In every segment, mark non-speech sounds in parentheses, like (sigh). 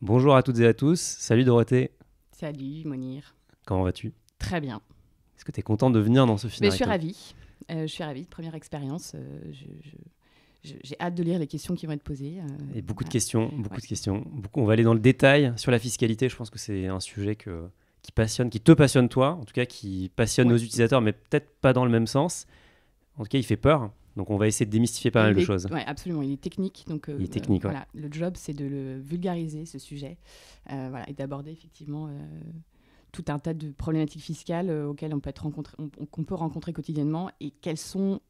Bonjour à toutes et à tous. Salut Dorothée. Salut Monir. Comment vas-tu Très bien. Est-ce que tu es contente de venir dans ce film Je suis ravie. Euh, je suis ravie. Première expérience. Euh, j'ai hâte de lire les questions qui vont être posées. Euh, et beaucoup de questions, beaucoup de questions. on va aller dans le détail sur la fiscalité. Je pense que c'est un sujet que, qui passionne, qui te passionne toi, en tout cas qui passionne nos utilisateurs, mais peut-être pas dans le même sens. En tout cas, il fait peur. Donc on va essayer de démystifier pas mal de choses. Oui, absolument. Il est technique. Donc, euh, Le job, c'est de le vulgariser, ce sujet, euh, et d'aborder effectivement euh, tout un tas de problématiques fiscales auxquelles on peut, être rencontré, peut rencontrer quotidiennement et quelles sont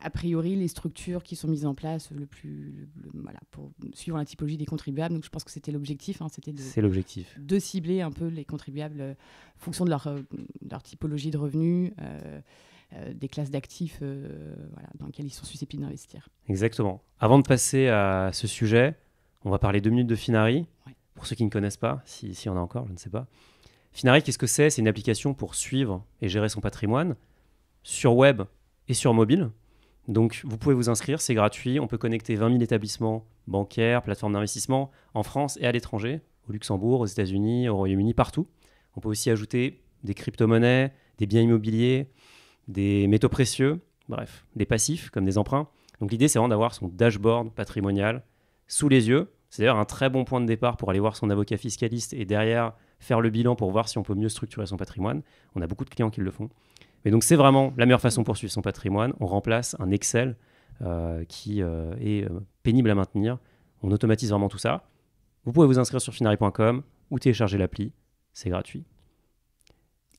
a priori les structures qui sont mises en place le plus voilà pour suivre la typologie des contribuables donc je pense que c'était l'objectif hein, c'était c'est l'objectif de cibler un peu les contribuables en fonction de leur, leur typologie de revenus euh, des classes d'actifs euh, dans lesquelles ils sont susceptibles d'investir. Exactement. Avant de passer à ce sujet, on va parler deux minutes de Finari. Pour ceux qui ne connaissent pas, si, si on a encore, je ne sais pas. Finari, qu'est-ce que c'est C'est une application pour suivre et gérer son patrimoine sur web et sur mobile. Donc vous pouvez vous inscrire, c'est gratuit. On peut connecter 20 000 établissements bancaires, plateformes d'investissement en France et à l'étranger, au Luxembourg, aux États-Unis, au Royaume-Uni, partout. On peut aussi ajouter des crypto-monnaies, des biens immobiliers, des métaux précieux, bref, des passifs comme des emprunts. Donc l'idée, c'est vraiment d'avoir son dashboard patrimonial sous les yeux. C'est d'ailleurs un très bon point de départ pour aller voir son avocat fiscaliste et derrière faire le bilan pour voir si on peut mieux structurer son patrimoine. On a beaucoup de clients qui le font. Mais donc c'est vraiment la meilleure façon pour suivre son patrimoine. On remplace un Excel euh, qui euh, est euh, pénible à maintenir. On automatise vraiment tout ça. Vous pouvez vous inscrire sur finari.com ou télécharger l'appli. C'est gratuit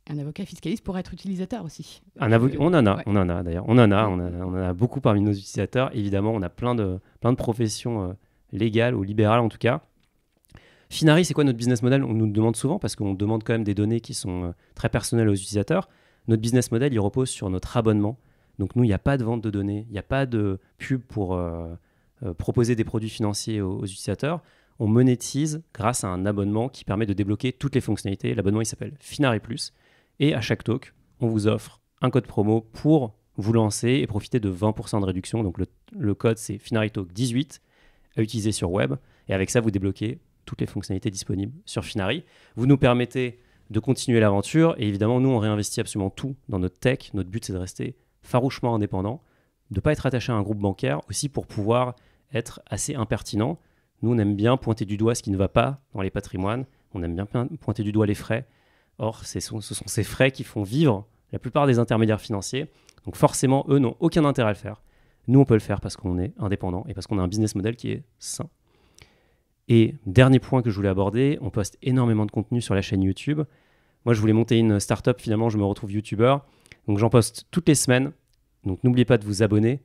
un avocat fiscaliste pour être utilisateur aussi. on en a, on en a d'ailleurs, on en a, on en a, beaucoup parmi nos utilisateurs. Évidemment, on a plein de, plein de professions euh, légales ou libérales en tout cas. Finari, c'est quoi notre business model On nous le demande souvent parce qu'on demande quand même des données qui sont euh, très personnelles aux utilisateurs. Notre business model, il repose sur notre abonnement. Donc nous, il n'y a pas de vente de données, il n'y a pas de pub pour euh, proposer des produits financiers aux, aux utilisateurs on monétise grâce à un abonnement qui permet de débloquer toutes les fonctionnalités. L'abonnement, il s'appelle Finari Plus. Et à chaque talk, on vous offre un code promo pour vous lancer et profiter de 20% de réduction. Donc le, code c'est FinariTalk18 à utiliser sur web. Et avec ça, vous débloquez toutes les fonctionnalités disponibles sur Finari. Vous nous permettez de continuer l'aventure. Et évidemment, nous, on réinvestit absolument tout dans notre tech. Notre but, c'est de rester farouchement indépendant, de ne pas être attaché à un groupe bancaire, aussi pour pouvoir être assez impertinent. Nous, on aime bien pointer du doigt ce qui ne va pas dans les patrimoines. On aime bien pointer du doigt les frais. Or, ce sont, ces frais qui font vivre la plupart des intermédiaires financiers. Donc forcément, eux n'ont aucun intérêt à le faire. Nous, on peut le faire parce qu'on est indépendant et parce qu'on a un business model qui est sain. Et dernier point que je voulais aborder, on poste énormément de contenu sur la chaîne YouTube. Moi, je voulais monter une startup, finalement, je me retrouve YouTuber Donc, j'en poste toutes les semaines. Donc, n'oubliez pas de vous abonner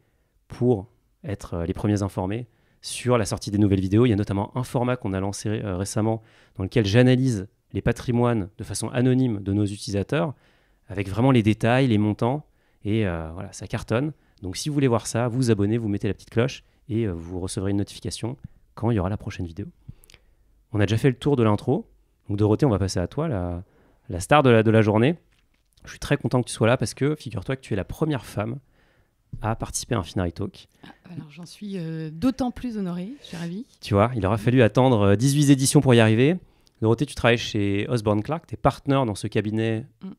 pour être euh, les premiers informés sur la sortie des nouvelles vidéos. Il y a notamment un format qu'on a lancé euh, récemment dans lequel j'analyse les patrimoines de façon anonyme de nos utilisateurs, avec vraiment les détails, les montants, et euh, voilà, ça cartonne. Donc si vous voulez voir ça, vous abonnez, vous mettez la petite cloche, et euh, vous recevrez une notification quand il y aura la prochaine vidéo. On a déjà fait le tour de l'intro, donc Dorothée, on va passer à toi, la, la star de la, de la journée. Je suis très content que tu sois là parce que figure-toi que tu es la première femme à participer à un Finari Talk. Ah, alors j'en suis euh, d'autant plus honorée, je suis ravie. Tu vois, il aura fallu attendre 18 éditions pour y arriver. Dorothée, tu travailles chez Osborne Clark, tu es partenaire dans ce cabinet mm.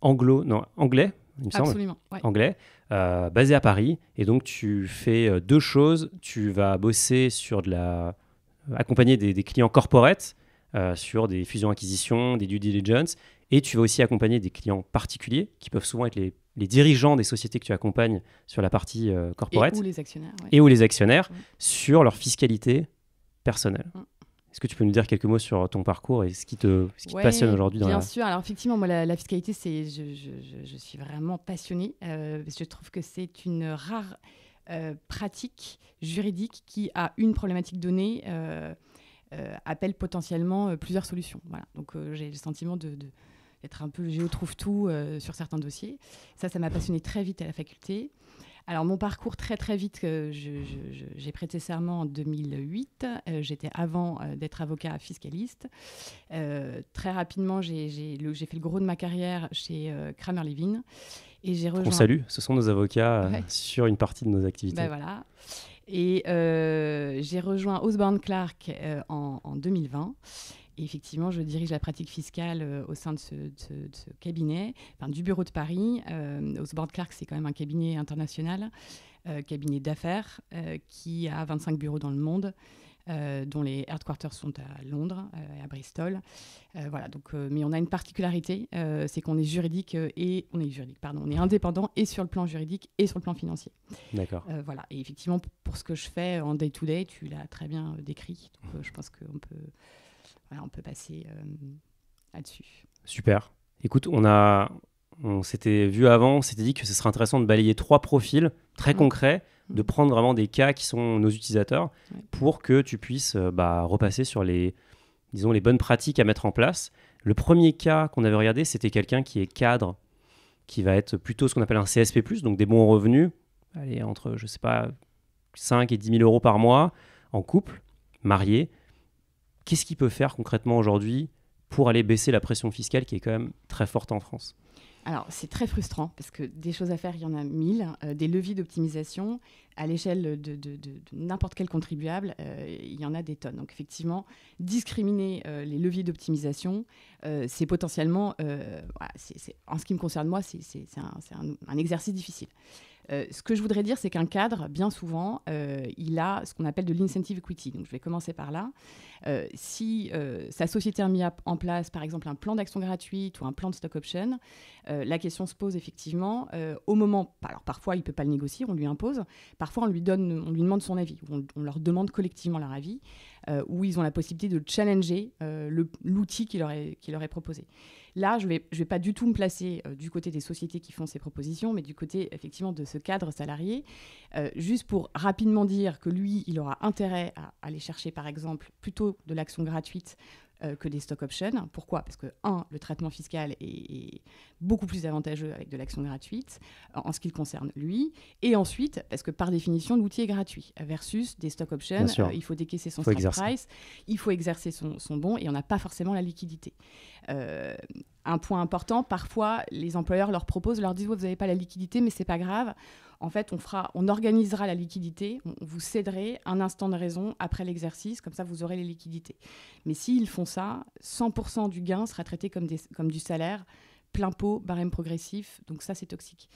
anglo, non, anglais, me Anglais, euh, basé à Paris. Et donc, tu fais euh, deux choses. Tu vas bosser sur de la. Euh, accompagner des, clients corporates sur des fusions-acquisitions, des due diligence. Et tu vas aussi accompagner des clients particuliers qui peuvent souvent être les, les dirigeants des sociétés que tu accompagnes sur la partie corporate. Et ou les actionnaires. Et ou les actionnaires mm. sur leur fiscalité personnelle. Mm. Est-ce que tu peux nous dire quelques mots sur ton parcours et ce qui te, passionne aujourd'hui Bien sûr. Alors effectivement, moi, la, fiscalité, c'est, je, suis vraiment passionnée. Euh, je trouve que c'est une rare euh, pratique juridique qui, à une problématique donnée, euh, appelle potentiellement plusieurs solutions. Voilà. Donc j'ai le sentiment de, un peu le géo-trouve-tout sur certains dossiers. Ça, ça m'a passionné très vite à la faculté. Alors mon parcours très très vite, j'ai prêté serment en 2008, euh, j'étais avant euh, d'être avocat fiscaliste. Euh, très rapidement, j'ai fait le gros de ma carrière chez Kramer Levin et j'ai rejoint... On salue, ce sont nos avocats sur une partie de nos activités. Ben voilà. Et j'ai rejoint Osborne Clark en, en 2020 effectivement, je dirige la pratique fiscale euh, au sein de ce, cabinet, enfin, du bureau de Paris. Euh, Osborne Clark, c'est quand même un cabinet international, euh, cabinet d'affaires, euh, qui a 25 bureaux dans le monde. dont les headquarters sont à Londres, à Bristol, voilà. Donc, mais on a une particularité, c'est qu'on est juridique et on est juridique, pardon, on est indépendant et sur le plan juridique et sur le plan financier. D'accord. voilà. Et effectivement, pour ce que je fais en day to day, tu l'as très bien décrit. Donc, je pense qu'on peut on peut passer euh, là-dessus. Super. Écoute, on s'était vu avant, on s'était dit que ce serait intéressant de balayer trois profils très mm. concrets, de mm. prendre vraiment des cas qui sont nos utilisateurs, pour que tu puisses euh, bah, repasser sur les, disons, les bonnes pratiques à mettre en place. Le premier cas qu'on avait regardé, c'était quelqu'un qui est cadre, qui va être plutôt ce qu'on appelle un CSP+, donc des bons revenus, allez, entre, je sais pas, 5 et 10 000 euros par mois, en couple, marié, Qu'est-ce qu'il peut faire concrètement aujourd'hui pour aller baisser la pression fiscale qui est quand même très forte en France alors, c'est très frustrant parce que des choses à faire, il y en a mille. Euh, des leviers d'optimisation à l'échelle de, n'importe quel contribuable, euh, il y en a des tonnes. Donc, effectivement, discriminer euh, les leviers d'optimisation, c'est potentiellement, en ce qui me concerne, moi, c'est un, un, exercice difficile. Euh, ce que je voudrais dire, c'est qu'un cadre, bien souvent, euh, il a ce qu'on appelle de l'incentive equity. Donc, je vais commencer par là. Euh, si sa société a mis en place, par exemple, un plan d'action gratuite ou un plan de stock option, la question se pose effectivement au moment. Alors, parfois, il ne peut pas le négocier, on lui impose. Parfois, on lui, donne, on lui demande son avis, on leur demande collectivement leur avis. Euh, où ils ont la possibilité de challenger euh, l'outil qui, leur est, proposé. Là, je ne vais pas du tout me placer euh, du côté des sociétés qui font ces propositions, mais du côté effectivement de ce cadre salarié, juste pour rapidement dire que lui, il aura intérêt à aller chercher par exemple plutôt de l'action gratuite euh, que des stock options. Pourquoi Parce que, un, le traitement fiscal est, beaucoup plus avantageux avec de l'action gratuite en, ce qui le concerne lui. Et ensuite, parce que par définition, l'outil est gratuit versus des stock options. Euh, il faut décaisser son strike price, il faut exercer son, bon et on n'a pas forcément la liquidité. Euh, un point important, parfois, les employeurs leur proposent, leur disent Vous n'avez pas la liquidité, mais ce n'est pas grave en fait, on, fera, on organisera la liquidité, on, vous céderait un instant de raison après l'exercice, comme ça vous aurez les liquidités. Mais s'ils font ça, 100% du gain sera traité comme, du salaire, plein pot, barème progressif, donc ça c'est toxique.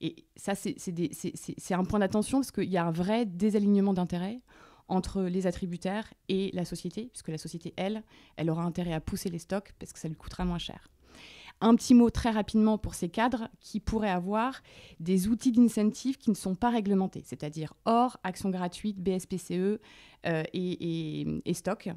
Et ça c'est un point d'attention parce qu'il y a un vrai désalignement d'intérêt entre les attributaires et la société, puisque la société, elle, elle aura intérêt à pousser les stocks parce que ça lui coûtera moins cher. Un petit mot très rapidement pour ces cadres qui pourraient avoir des outils d'incentive qui ne sont pas réglementés, c'est-à-dire hors actions gratuites, BSPCE euh, et, stock.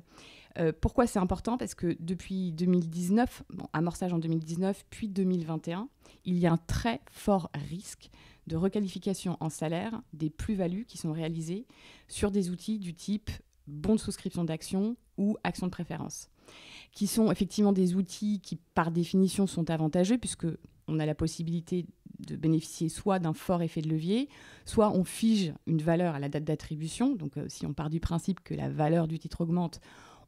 Euh, pourquoi c'est important Parce que depuis 2019, amorçage en 2019, puis 2021, il y a un très fort risque de requalification en salaire des plus-values qui sont réalisées sur des outils du type bon de souscription d'action ou action de préférence qui sont effectivement des outils qui, par définition, sont avantageux, puisque on a la possibilité de bénéficier soit d'un fort effet de levier, soit on fige une valeur à la date d'attribution. Donc, euh, si on part du principe que la valeur du titre augmente,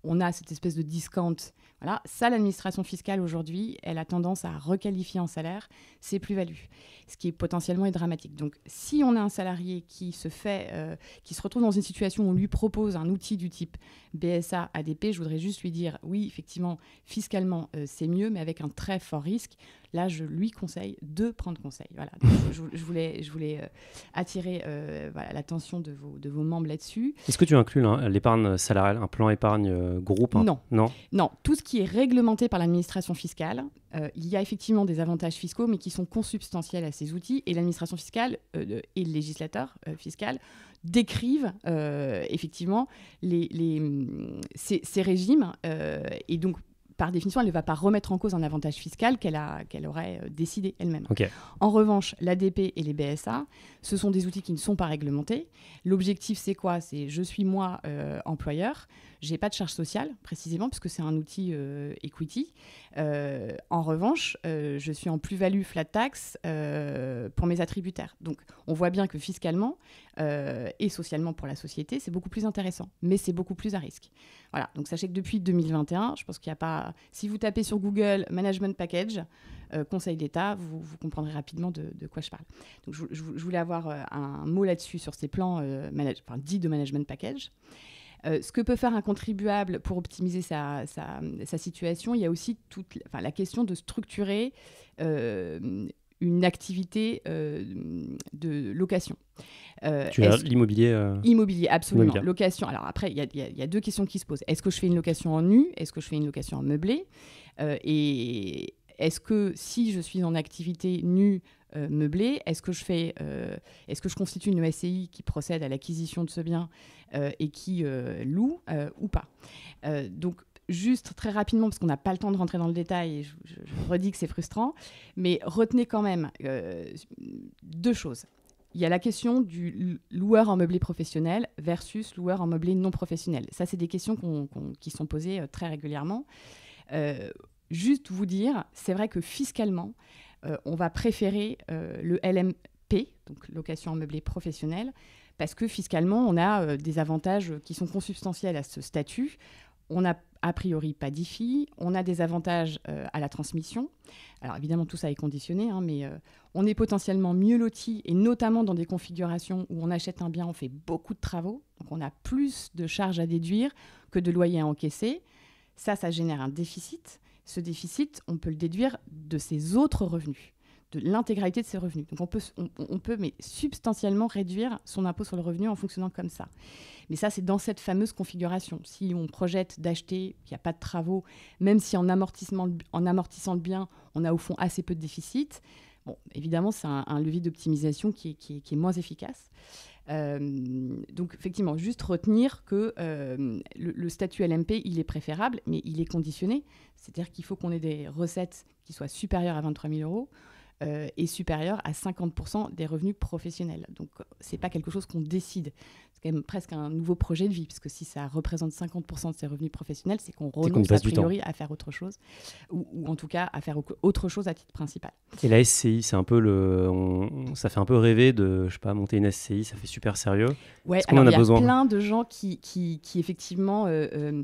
on a cette espèce de discount voilà, ça, l'administration fiscale aujourd'hui, elle a tendance à requalifier en salaire ses plus-values, ce qui est potentiellement est dramatique. Donc, si on a un salarié qui se fait, euh, qui se retrouve dans une situation où on lui propose un outil du type BSA, ADP, je voudrais juste lui dire, oui, effectivement, fiscalement, euh, c'est mieux, mais avec un très fort risque. Là, je lui conseille de prendre conseil. Voilà, (laughs) je, voulais, je voulais euh, attirer l'attention de, vos, de vos membres là-dessus. Est-ce que tu inclus l'épargne salariale, un plan épargne groupe hein Non, non, non. Tout ce qui est réglementé par l'administration fiscale. Euh, il y a effectivement des avantages fiscaux, mais qui sont consubstantiels à ces outils. Et l'administration fiscale euh, et le législateur euh, fiscal décrivent effectivement les, hum, ces, ces, régimes. et donc, par définition, elle ne va pas remettre en cause un avantage fiscal qu'elle qu'elle aurait euh, décidé elle-même. En revanche, l'ADP et les BSA, ce sont des outils qui ne sont pas réglementés. L'objectif, c'est quoi C'est je suis moi euh, employeur, j'ai pas de charge sociale précisément puisque c'est un outil euh, equity. Euh, en revanche, euh, je suis en plus-value flat tax euh, pour mes attributaires. Donc, on voit bien que fiscalement et socialement pour la société, c'est beaucoup plus intéressant, mais c'est beaucoup plus à risque. Voilà. Donc, sachez que depuis 2021, je pense qu'il n'y a pas. Si vous tapez sur Google Management Package, Conseil d'État, vous, comprendrez rapidement de, quoi je parle. Donc, je, voulais avoir un mot là-dessus sur ces plans dits de Management Package. Euh, ce que peut faire un contribuable pour optimiser sa, situation, il y a aussi toute, enfin, la question de structurer euh, une activité euh, de location. tu as l'immobilier Immobilier, absolument. Location. Alors après, il y, y, a deux questions qui se posent. Est-ce que je fais une location en nu Est-ce que je fais une location en meublé Et est-ce que si je suis en activité nue, euh, meublé Est-ce que je euh, est-ce que je constitue une e SCI qui procède à l'acquisition de ce bien euh, et qui loue ou pas Donc juste très rapidement, parce qu'on n'a pas le temps de rentrer dans le détail, je, redis que c'est frustrant, mais retenez quand même deux choses. Il y a la question du loueur en meublé professionnel versus loueur en meublé non professionnel. Ça, c'est des questions qui sont posées très régulièrement. juste vous dire, c'est vrai que fiscalement, euh, on va préférer euh, le LMP, donc location en meublé professionnel, parce que fiscalement, on a euh, des avantages qui sont consubstantiels à ce statut. On n'a a priori pas d'IFI, on a des avantages à la transmission. Alors évidemment, tout ça est conditionné, hein, mais on est potentiellement mieux loti, et notamment dans des configurations où on achète un bien, on fait beaucoup de travaux, donc on a plus de charges à déduire que de loyers à encaisser. Ça, ça génère un déficit. Ce déficit, on peut le déduire de ses autres revenus, de l'intégralité de ses revenus. Donc on peut, on, peut, mais substantiellement réduire son impôt sur le revenu en fonctionnant comme ça. Mais ça, c'est dans cette fameuse configuration. Si on projette d'acheter, il n'y a pas de travaux, même si en, amortissement, en amortissant le bien, on a au fond assez peu de déficit, évidemment, c'est un, levier d'optimisation qui, est, moins efficace. Euh, donc, effectivement, juste retenir que euh, le, statut LMP, il est préférable, mais il est conditionné. C'est-à-dire qu'il faut qu'on ait des recettes qui soient supérieures à 23 000 euros. Euh, est supérieur à 50% des revenus professionnels. Donc c'est pas quelque chose qu'on décide. C'est quand même presque un nouveau projet de vie, parce que si ça représente 50% de ses revenus professionnels, c'est qu'on renonce a priori à faire autre chose, ou, en tout cas à faire autre chose à titre principal. Et la SCI, c'est un peu le, ça fait un peu rêver de, je sais pas, monter une SCI, ça fait super sérieux. Ouais, on a il y a plein de gens qui, qui, qui effectivement euh, euh,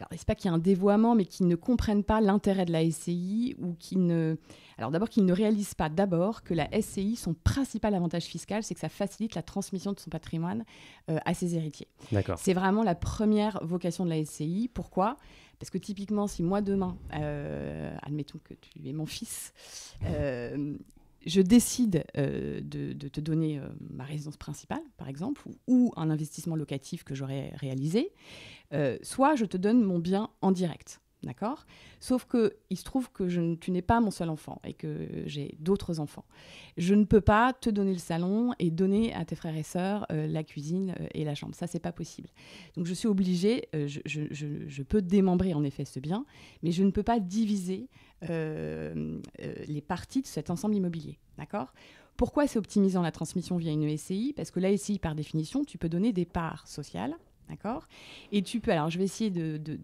alors c'est pas qu'il y a un dévoiement, mais qui ne comprennent pas l'intérêt de la SCI ou qui ne, alors d'abord qu'ils ne réalisent pas d'abord que la SCI, son principal avantage fiscal, c'est que ça facilite la transmission de son patrimoine euh, à ses héritiers. D'accord. C'est vraiment la première vocation de la SCI. Pourquoi parce que typiquement, si moi demain, euh, admettons que tu es mon fils, euh, je décide euh, de, te donner euh, ma résidence principale, par exemple, ou, un investissement locatif que j'aurais réalisé, euh, soit je te donne mon bien en direct. D'accord Sauf que il se trouve que je, tu n'es pas mon seul enfant et que j'ai d'autres enfants. Je ne peux pas te donner le salon et donner à tes frères et sœurs euh, la cuisine euh, et la chambre. Ça, c'est pas possible. Donc, je suis obligée, euh, je, peux démembrer en effet ce bien, mais je ne peux pas diviser les parties de cet ensemble immobilier. D'accord Pourquoi c'est optimisant la transmission via une e SCI Parce que la SCI, par définition, tu peux donner des parts sociales. D'accord Et tu peux, alors je vais essayer de, de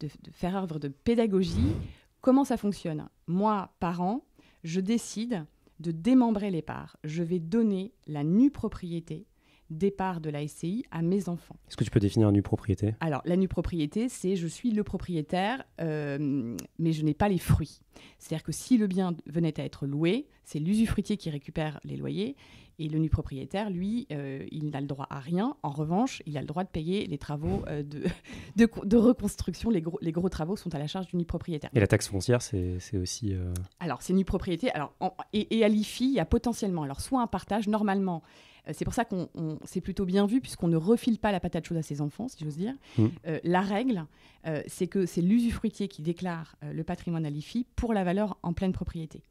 de, faire œuvre de pédagogie. Comment ça fonctionne Moi, parent, je décide de démembrer les parts. Je vais donner la nue propriété des parts de la SCI à mes enfants. Est-ce que tu peux définir nue propriété Alors, la nue propriété, c'est je suis le propriétaire, euh, mais je n'ai pas les fruits. C'est-à-dire que si le bien venait à être loué, c'est l'usufruitier qui récupère les loyers, et le nu propriétaire, lui, euh, il n'a le droit à rien. En revanche, il a le droit de payer les travaux euh, de, (laughs) de, reconstruction. Les gros, les gros travaux sont à la charge du nu propriétaire. Et la taxe foncière, c'est aussi. Euh, alors, c'est nu propriété. Alors, et, et, à l'IFI, il y a potentiellement alors, soit un partage, normalement, euh, c'est pour ça qu'on c'est plutôt bien vu puisqu'on ne refile pas la patate chaude à ses enfants, si j'ose dire. Mmh. Euh, la règle, euh, c'est que c'est l'usufruitier qui déclare le patrimoine à l'IFI pour la valeur en pleine propriété.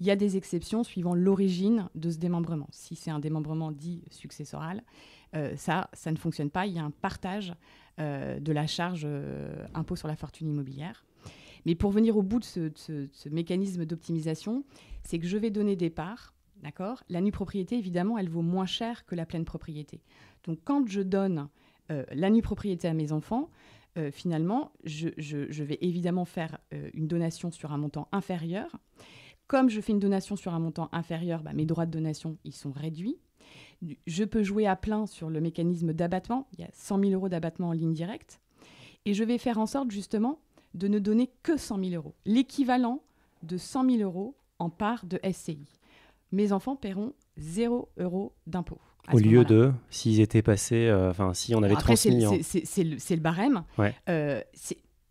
Il y a des exceptions suivant l'origine de ce démembrement. Si c'est un démembrement dit successoral, ça, ça ne fonctionne pas. Il y a un partage de la charge impôt sur la fortune immobilière. Mais pour venir au bout de ce mécanisme d'optimisation, c'est que je vais donner des parts la nue propriété, évidemment, elle vaut moins cher que la pleine propriété. Donc quand je donne euh, la nue propriété à mes enfants, euh, finalement, je, vais évidemment faire euh, une donation sur un montant inférieur. Comme je fais une donation sur un montant inférieur, bah, mes droits de donation, ils sont réduits. Je peux jouer à plein sur le mécanisme d'abattement. Il y a 100 000 euros d'abattement en ligne directe. Et je vais faire en sorte, justement, de ne donner que 100 000 euros, l'équivalent de 100 000 euros en part de SCI mes enfants paieront 0 euros d'impôt. Au lieu de, s'ils étaient passés, euh, enfin, si on avait Après, transmis. Hein. C'est, le, barème. Euh,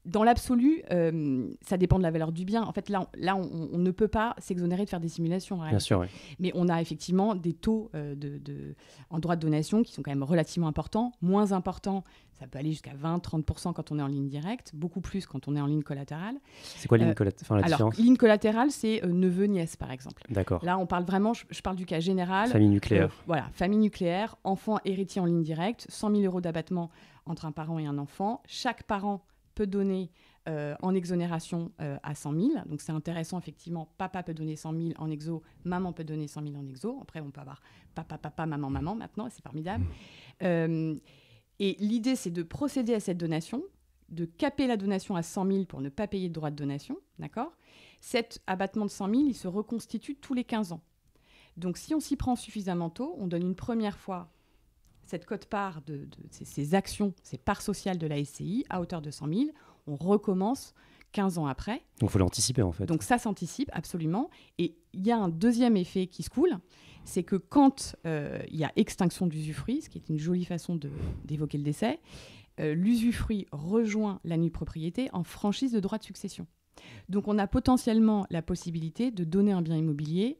dans l'absolu, euh, ça dépend de la valeur du bien. En fait, là, on, là, on, ne peut pas s'exonérer de faire des simulations. Bien sûr, Mais on a effectivement des taux euh, de, en droit de donation qui sont quand même relativement importants. Moins importants, ça peut aller jusqu'à 20-30% quand on est en ligne directe, beaucoup plus quand on est en ligne collatérale. C'est quoi euh, ligne collatérale enfin, la ligne collatérale, c'est euh, neveu-nièce, par exemple. D'accord. Là, on parle vraiment, je, je, parle du cas général. Famille nucléaire. voilà, famille nucléaire, enfant héritier en ligne directe, 100 000 euros d'abattement entre un parent et un enfant. Chaque parent peut donner euh, en exonération euh, à 100 000. Donc c'est intéressant, effectivement, papa peut donner 100 000 en exo, maman peut donner 100 000 en exo. Après, on peut avoir papa, papa, maman, maman maintenant, c'est formidable. Mmh. Euh, et l'idée, c'est de procéder à cette donation, de caper la donation à 100 000 pour ne pas payer de droit de donation, d'accord Cet abattement de 100 000, il se reconstitue tous les 15 ans. Donc si on s'y prend suffisamment tôt, on donne une première fois cette cote-part de, ces, actions, ces parts sociales de la SCI à hauteur de 100 000. On recommence 15 ans après. Donc il faut l'anticiper en fait. Donc ça s'anticipe absolument. Et il y a un deuxième effet qui se coule, c'est que quand euh, il y a extinction d'usufruit, ce qui est une jolie façon d'évoquer le décès, euh, l'usufruit rejoint la nue propriété en franchise de droit de succession. Donc on a potentiellement la possibilité de donner un bien immobilier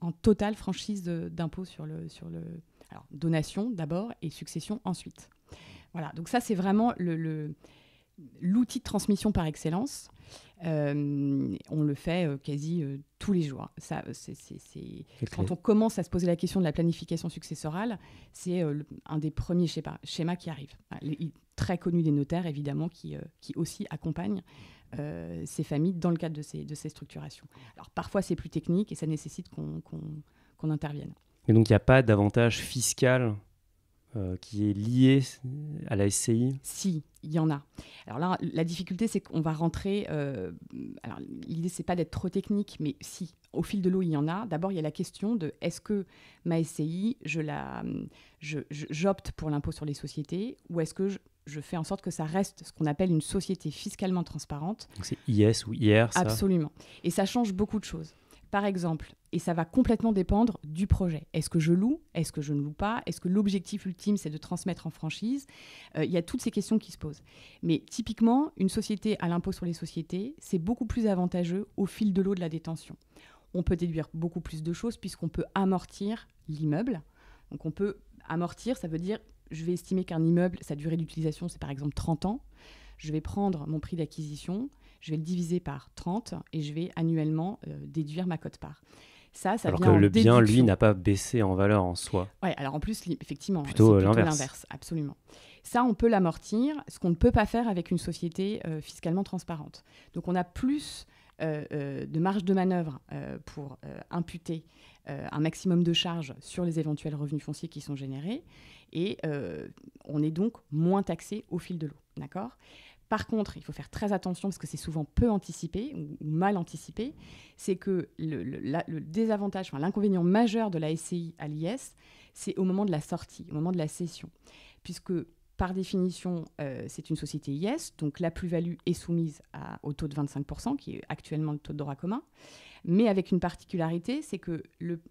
en totale franchise d'impôt sur le, sur le, alors, donation d'abord et succession ensuite. Voilà, donc ça, c'est vraiment l'outil de transmission par excellence. Euh, on le fait euh, quasi euh, tous les jours. Quand on commence à se poser la question de la planification successorale, c'est un des premiers schémas, qui arrive. très connu des notaires, évidemment, qui, aussi accompagnent ces familles dans le cadre de ces, structurations. Alors parfois, c'est plus technique et ça nécessite qu'on, intervienne. Et donc, il n'y a pas d'avantage fiscal euh, qui est lié à la SCI Si, il y en a. Alors là, la difficulté, c'est qu'on va rentrer. Euh, alors, l'idée, c'est pas d'être trop technique, mais si, au fil de l'eau, il y en a. D'abord, il y a la question de est-ce que ma SCI, je la, je, j'opte pour l'impôt sur les sociétés ou est-ce que je, fais en sorte que ça reste ce qu'on appelle une société fiscalement transparente Donc c'est IS ou IR, ça Absolument. Et ça change beaucoup de choses. Par exemple, et ça va complètement dépendre du projet. Est-ce que je loue Est-ce que je ne loue pas Est-ce que l'objectif ultime, c'est de transmettre en franchise euh, Il y a toutes ces questions qui se posent. Mais typiquement, une société à l'impôt sur les sociétés, c'est beaucoup plus avantageux au fil de l'eau de la détention. On peut déduire beaucoup plus de choses puisqu'on peut amortir l'immeuble. Donc on peut amortir, ça veut dire, je vais estimer qu'un immeuble, sa durée d'utilisation, c'est par exemple 30 ans. Je vais prendre mon prix d'acquisition, je vais le diviser par 30 et je vais annuellement euh, déduire ma cote-part. Ça, ça alors que le bien, lui, n'a pas baissé en valeur en soi. Oui, alors en plus, effectivement, plutôt, euh, l'inverse. Absolument. Ça, on peut l'amortir, ce qu'on ne peut pas faire avec une société euh, fiscalement transparente. Donc on a plus de marge de manœuvre pour imputer un maximum de charges sur les éventuels revenus fonciers qui sont générés et on est donc moins taxé au fil de l'eau. D'accord par contre, il faut faire très attention parce que c'est souvent peu anticipé ou, mal anticipé. C'est que le, désavantage, l'inconvénient majeur de la SCI à l'IS, c'est au moment de la sortie, au moment de la cession. Puisque par définition, euh, c'est une société IS, donc la plus-value est soumise au taux de 25%, qui est actuellement le taux de droit commun, mais avec une particularité, c'est que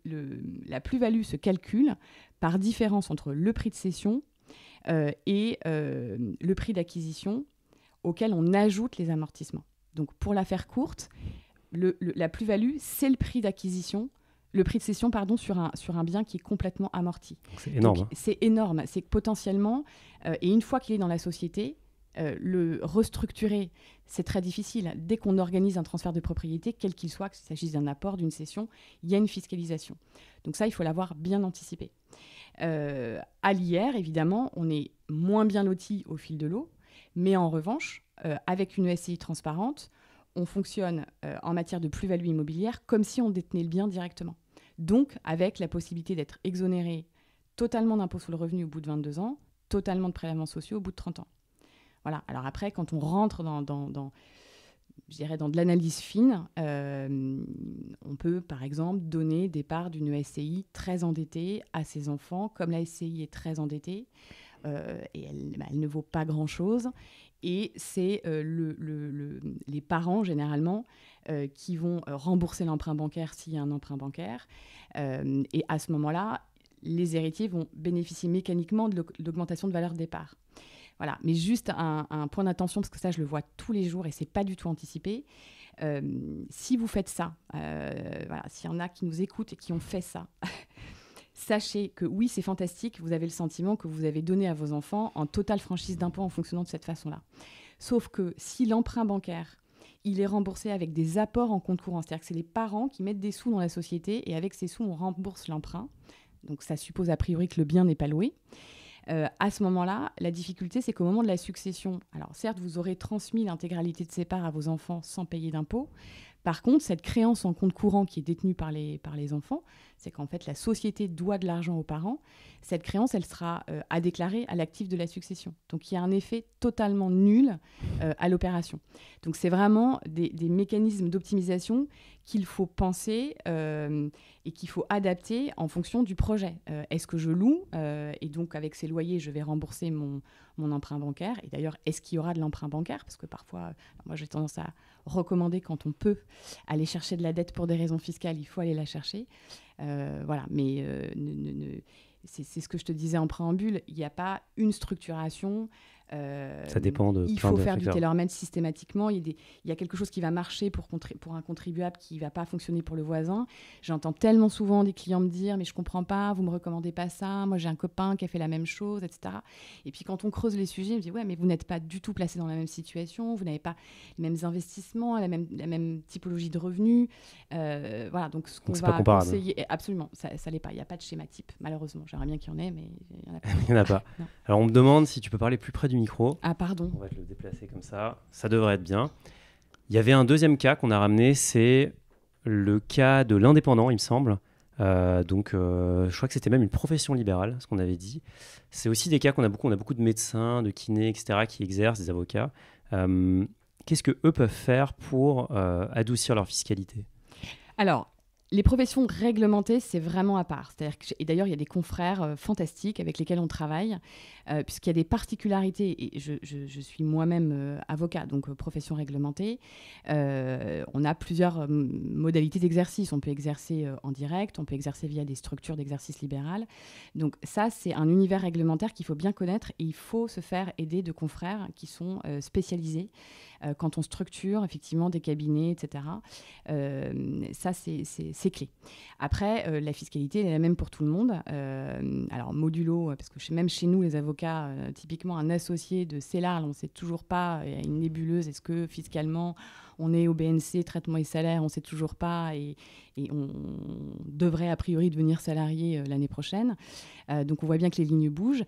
la plus-value se calcule par différence entre le prix de cession euh, et euh, le prix d'acquisition auquel on ajoute les amortissements. Donc pour la faire courte, la plus-value, c'est le prix d'acquisition, le prix de cession pardon, sur, un, sur un bien qui est complètement amorti. C'est énorme. Hein. C'est énorme. C'est que potentiellement, euh, et une fois qu'il est dans la société, euh, le restructurer, c'est très difficile. Dès qu'on organise un transfert de propriété, quel qu'il soit, qu'il s'agisse d'un apport, d'une cession, il y a une fiscalisation. Donc ça, il faut l'avoir bien anticipé. Euh, à l'IR, évidemment, on est moins bien loti au fil de l'eau, mais en revanche, euh, avec une e SCI transparente, on fonctionne euh, en matière de plus-value immobilière comme si on détenait le bien directement. Donc, avec la possibilité d'être exonéré totalement d'impôt sur le revenu au bout de 22 ans, totalement de prélèvements sociaux au bout de 30 ans. Voilà. Alors après, quand on rentre dans, je dirais, dans de l'analyse fine, euh, on peut, par exemple, donner des parts d'une e SCI très endettée à ses enfants, comme la e SCI est très endettée. Euh, et bah, elle, ne vaut pas grand-chose. Et c'est euh, les parents, généralement, euh, qui vont rembourser l'emprunt bancaire s'il y a un emprunt bancaire. et à ce moment-là, les héritiers vont bénéficier mécaniquement de l'augmentation de valeur de départ. Voilà, mais juste un, point d'attention, parce que ça, je le vois tous les jours et c'est pas du tout anticipé. si vous faites ça, voilà, s'il y en a qui nous écoutent et qui ont fait ça, Sachez que oui, c'est fantastique, vous avez le sentiment que vous avez donné à vos enfants en totale franchise d'impôt en fonctionnant de cette façon-là. Sauf que si l'emprunt bancaire, il est remboursé avec des apports en compte courant, c'est-à-dire que c'est les parents qui mettent des sous dans la société et avec ces sous, on rembourse l'emprunt. Donc ça suppose a priori que le bien n'est pas loué. Euh, à ce moment-là, la difficulté, c'est qu'au moment de la succession, alors certes, vous aurez transmis l'intégralité de ses parts à vos enfants sans payer d'impôts. Par contre, cette créance en compte courant qui est détenue par les, par les enfants, c'est qu'en fait, la société doit de l'argent aux parents. Cette créance, elle sera euh, à déclarer à l'actif de la succession. Donc, il y a un effet totalement nul euh, à l'opération. Donc, c'est vraiment des, des mécanismes d'optimisation qu'il faut penser euh, et qu'il faut adapter en fonction du projet. Euh, est-ce que je loue euh, et donc avec ces loyers, je vais rembourser mon, emprunt bancaire Et d'ailleurs, est-ce qu'il y aura de l'emprunt bancaire Parce que parfois, moi j'ai tendance à recommander quand on peut aller chercher de la dette pour des raisons fiscales, il faut aller la chercher. voilà, mais c'est ce que je te disais en préambule, il n'y a pas une structuration euh, ça dépend de. Il faut faire du tailor systématiquement. Il y, a il quelque chose qui va marcher pour, pour un contribuable qui ne va pas fonctionner pour le voisin. J'entends tellement souvent des clients me dire Mais je ne comprends pas, vous ne me recommandez pas ça, moi j'ai un copain qui a fait la même chose, etc. Et puis quand on creuse les sujets, on me dit Ouais, mais vous n'êtes pas du tout placé dans la même situation, vous n'avez pas les mêmes investissements, la même, la même typologie de revenus. Euh, voilà, donc ce qu'on va conseiller. Absolument, ça ne l'est pas. Il n'y a pas de schéma type, malheureusement. J'aimerais bien qu'il y en ait, mais il n'y en a pas. (laughs) en a pas. Alors on me demande si tu peux parler plus près du micro. Ah, pardon. On va te le déplacer comme ça. Ça devrait être bien. Il y avait un deuxième cas qu'on a ramené, c'est le cas de l'indépendant, il me semble. Euh, donc, euh, je crois que c'était même une profession libérale, ce qu'on avait dit. C'est aussi des cas qu'on a beaucoup. On a beaucoup de médecins, de kinés, etc., qui exercent, des avocats. Euh, qu'est-ce que eux peuvent faire pour adoucir leur fiscalité Alors, les professions réglementées, c'est vraiment à part. -à et d'ailleurs, il y a des confrères euh, fantastiques avec lesquels on travaille, euh, puisqu'il y a des particularités. Et je, suis moi-même euh, avocat, donc profession réglementée. on a plusieurs modalités d'exercice. On peut exercer en direct, on peut exercer via des structures d'exercice libéral. Donc ça, c'est un univers réglementaire qu'il faut bien connaître et il faut se faire aider de confrères qui sont spécialisés euh, quand on structure effectivement des cabinets, etc. Euh, ça, c'est clé. Après, euh, la fiscalité, elle est la même pour tout le monde. alors, modulo, parce que même chez nous, les avocats, typiquement un associé de CELAR, on ne sait toujours pas, il y a une nébuleuse, est-ce que fiscalement on est au BNC, traitement et salaire, on ne sait toujours pas, et, et, on devrait a priori devenir salarié l'année prochaine. donc on voit bien que les lignes bougent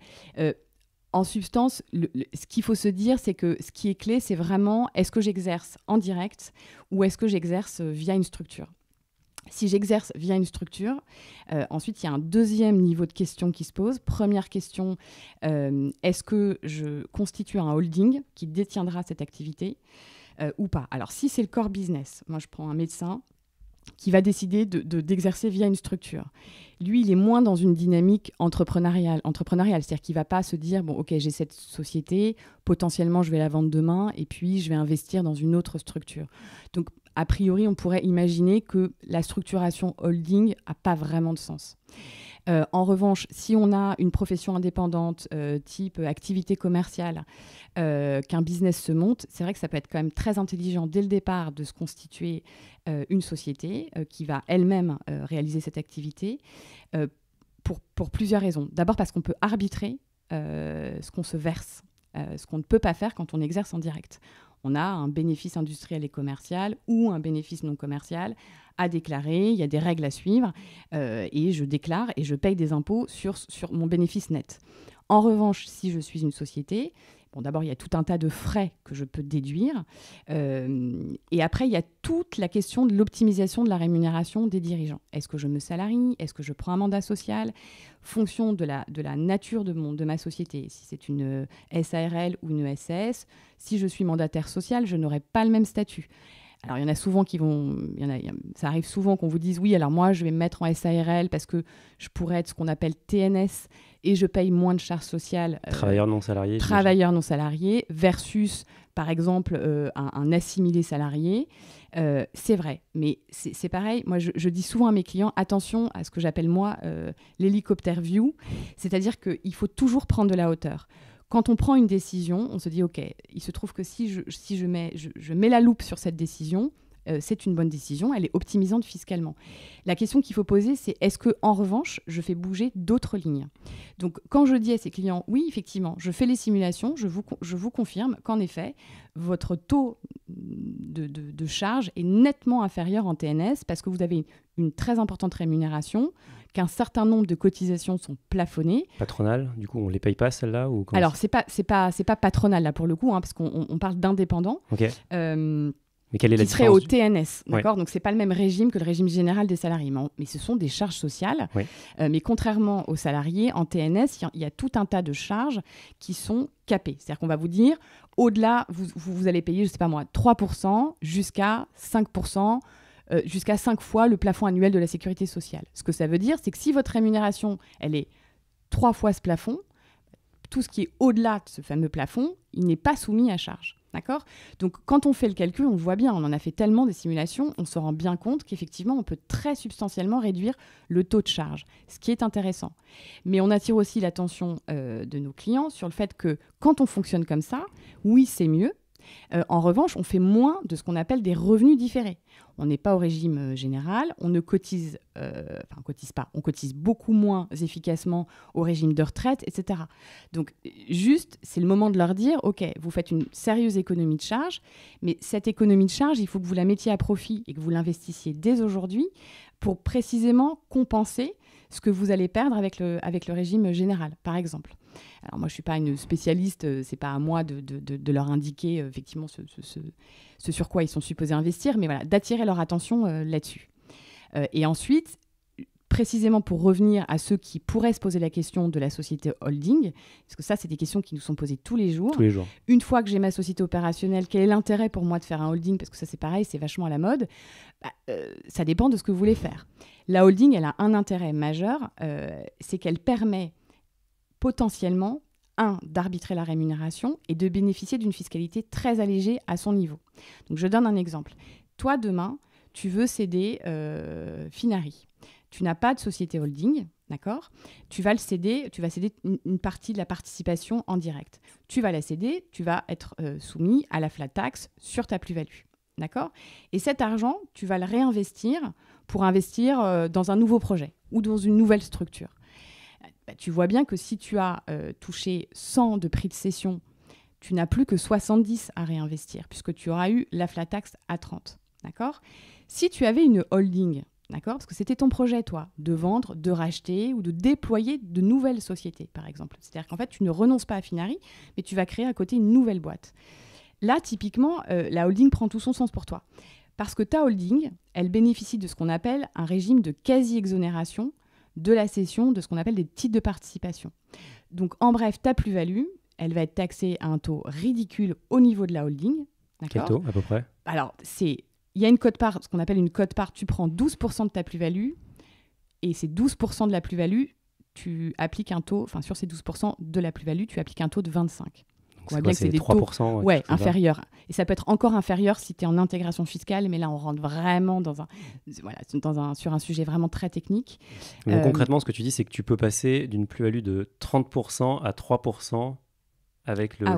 en substance, ce qu'il faut se dire, c'est que ce qui est clé, c'est vraiment est-ce que j'exerce en direct ou est-ce que j'exerce euh, via une structure si j'exerce via une structure, euh, ensuite il y a un deuxième niveau de question qui se pose. Première question, euh, est-ce que je constitue un holding qui détiendra cette activité ou pas Alors si c'est le core business, moi je prends un médecin, qui va décider d'exercer de, d'exercer via une structure. Lui, il est moins dans une dynamique entrepreneuriale, entrepreneuriale c'est-à-dire qu'il ne va pas se dire, bon, ok, j'ai cette société, potentiellement je vais la vendre demain, et puis je vais investir dans une autre structure. Donc a priori, on pourrait imaginer que la structuration holding n'a pas vraiment de sens. Euh, en revanche, si on a une profession indépendante euh, type activité commerciale, euh, qu'un business se monte, c'est vrai que ça peut être quand même très intelligent dès le départ de se constituer une société qui va elle-même réaliser cette activité pour, pour, plusieurs raisons. D'abord parce qu'on peut arbitrer ce qu'on se verse, ce qu'on ne peut pas faire quand on exerce en direct on a un bénéfice industriel et commercial ou un bénéfice non commercial à déclarer, il y a des règles à suivre, euh, et je déclare et je paye des impôts sur, sur mon bénéfice net. En revanche, si je suis une société, Bon, d'abord, il y a tout un tas de frais que je peux déduire. Euh, et après, il y a toute la question de l'optimisation de la rémunération des dirigeants. Est-ce que je me salarie Est-ce que je prends un mandat social Fonction de la, de la nature de, de ma société, si c'est une euh, SARL ou une SAS, si je suis mandataire social, je n'aurai pas le même statut. Alors, il y en a souvent qui vont. ça arrive souvent qu'on vous dise oui, alors moi, je vais me mettre en SARL parce que je pourrais être ce qu'on appelle TNS et je paye moins de charges sociales. Euh, travailleurs non salariés. Travailleurs non salariés versus, par exemple, euh, un, assimilé salarié. Euh, c'est vrai, mais c'est pareil. Moi, je, dis souvent à mes clients attention à ce que j'appelle moi l'hélicoptère view, c'est-à-dire qu'il faut toujours prendre de la hauteur quand on prend une décision, on se dit, OK, il se trouve que si je, si je, mets, je, je mets la loupe sur cette décision, euh, c'est une bonne décision, elle est optimisante fiscalement. La question qu'il faut poser, c'est est-ce que en revanche, je fais bouger d'autres lignes Donc, quand je dis à ces clients, oui, effectivement, je fais les simulations, je vous, je vous confirme qu'en effet, votre taux de, de, charge est nettement inférieur en TNS parce que vous avez une, très importante rémunération, qu'un certain nombre de cotisations sont plafonnées. Patronales, du coup, on ne les paye pas celles-là Alors, ce n'est pas, c'est pas patronal là pour le coup, hein, parce qu'on parle d'indépendants. Ok. Euh, mais est qui serait au TNS, d'accord Donc c'est pas le même régime que le régime général des salariés, mais, ce sont des charges sociales. Euh, mais contrairement aux salariés, en TNS, il y, a tout un tas de charges qui sont capées. C'est-à-dire qu'on va vous dire, au-delà, vous, vous, allez payer, je sais pas moi, 3% jusqu'à 5%. Euh, jusqu'à 5 fois le plafond annuel de la sécurité sociale. Ce que ça veut dire, c'est que si votre rémunération, elle est 3 fois ce plafond, tout ce qui est au-delà de ce fameux plafond, il n'est pas soumis à charge. D'accord Donc, quand on fait le calcul, on voit bien, on en a fait tellement des simulations, on se rend bien compte qu'effectivement, on peut très substantiellement réduire le taux de charge, ce qui est intéressant. Mais on attire aussi l'attention euh, de nos clients sur le fait que quand on fonctionne comme ça, oui, c'est mieux, euh, en revanche, on fait moins de ce qu'on appelle des revenus différés. On n'est pas au régime euh, général, on ne cotise, euh, enfin on cotise pas, on cotise beaucoup moins efficacement au régime de retraite, etc. Donc juste, c'est le moment de leur dire, ok, vous faites une sérieuse économie de charge, mais cette économie de charge, il faut que vous la mettiez à profit et que vous l'investissiez dès aujourd'hui pour précisément compenser ce que vous allez perdre avec le, régime général, par exemple. Alors moi, je ne suis pas une spécialiste, euh, ce n'est pas à moi de, leur indiquer euh, effectivement ce, sur quoi ils sont supposés investir, mais voilà, d'attirer leur attention euh, là-dessus. et ensuite, précisément pour revenir à ceux qui pourraient se poser la question de la société holding, parce que ça, c'est des questions qui nous sont posées tous les jours. Tous les jours. Une fois que j'ai ma société opérationnelle, quel est l'intérêt pour moi de faire un holding Parce que ça, c'est pareil, c'est vachement à la mode. Bah, ça dépend de ce que vous voulez faire. La holding, elle a un intérêt majeur, euh, c'est qu'elle permet potentiellement, un, d'arbitrer la rémunération et de bénéficier d'une fiscalité très allégée à son niveau. Donc je donne un exemple. Toi, demain, tu veux céder euh, Finari. Tu n'as pas de société holding, d'accord Tu vas le céder, tu vas céder une, partie de la participation en direct. Tu vas la céder, tu vas être euh, soumis à la flat tax sur ta plus-value, d'accord Et cet argent, tu vas le réinvestir pour investir euh, dans un nouveau projet ou dans une nouvelle structure. Bah, tu vois bien que si tu as euh, touché 100 de prix de cession, tu n'as plus que 70 à réinvestir, puisque tu auras eu la flat tax à 30. D'accord Si tu avais une holding, d'accord Parce que c'était ton projet, toi, de vendre, de racheter ou de déployer de nouvelles sociétés, par exemple. C'est-à-dire qu'en fait, tu ne renonces pas à Finari, mais tu vas créer à côté une nouvelle boîte. Là, typiquement, euh, la holding prend tout son sens pour toi. Parce que ta holding, elle bénéficie de ce qu'on appelle un régime de quasi-exonération de la cession de ce qu'on appelle des titres de participation. Donc en bref, ta plus-value, elle va être taxée à un taux ridicule au niveau de la holding. Quel taux à peu près Alors, c'est il y a une cote-part, ce qu'on appelle une cote-part, tu prends 12% de ta plus-value et ces 12% de la plus-value, tu appliques un taux, enfin sur ces 12% de la plus-value, tu appliques un taux de 25 on voit bien que c'est des 3%, taux ouais, inférieurs. Et ça peut être encore inférieur si tu es en intégration fiscale, mais là, on rentre vraiment dans un, voilà, dans un, sur un sujet vraiment très technique. Euh, concrètement, ce que tu dis, c'est que tu peux passer d'une plus-value de 30% à 3% avec le ah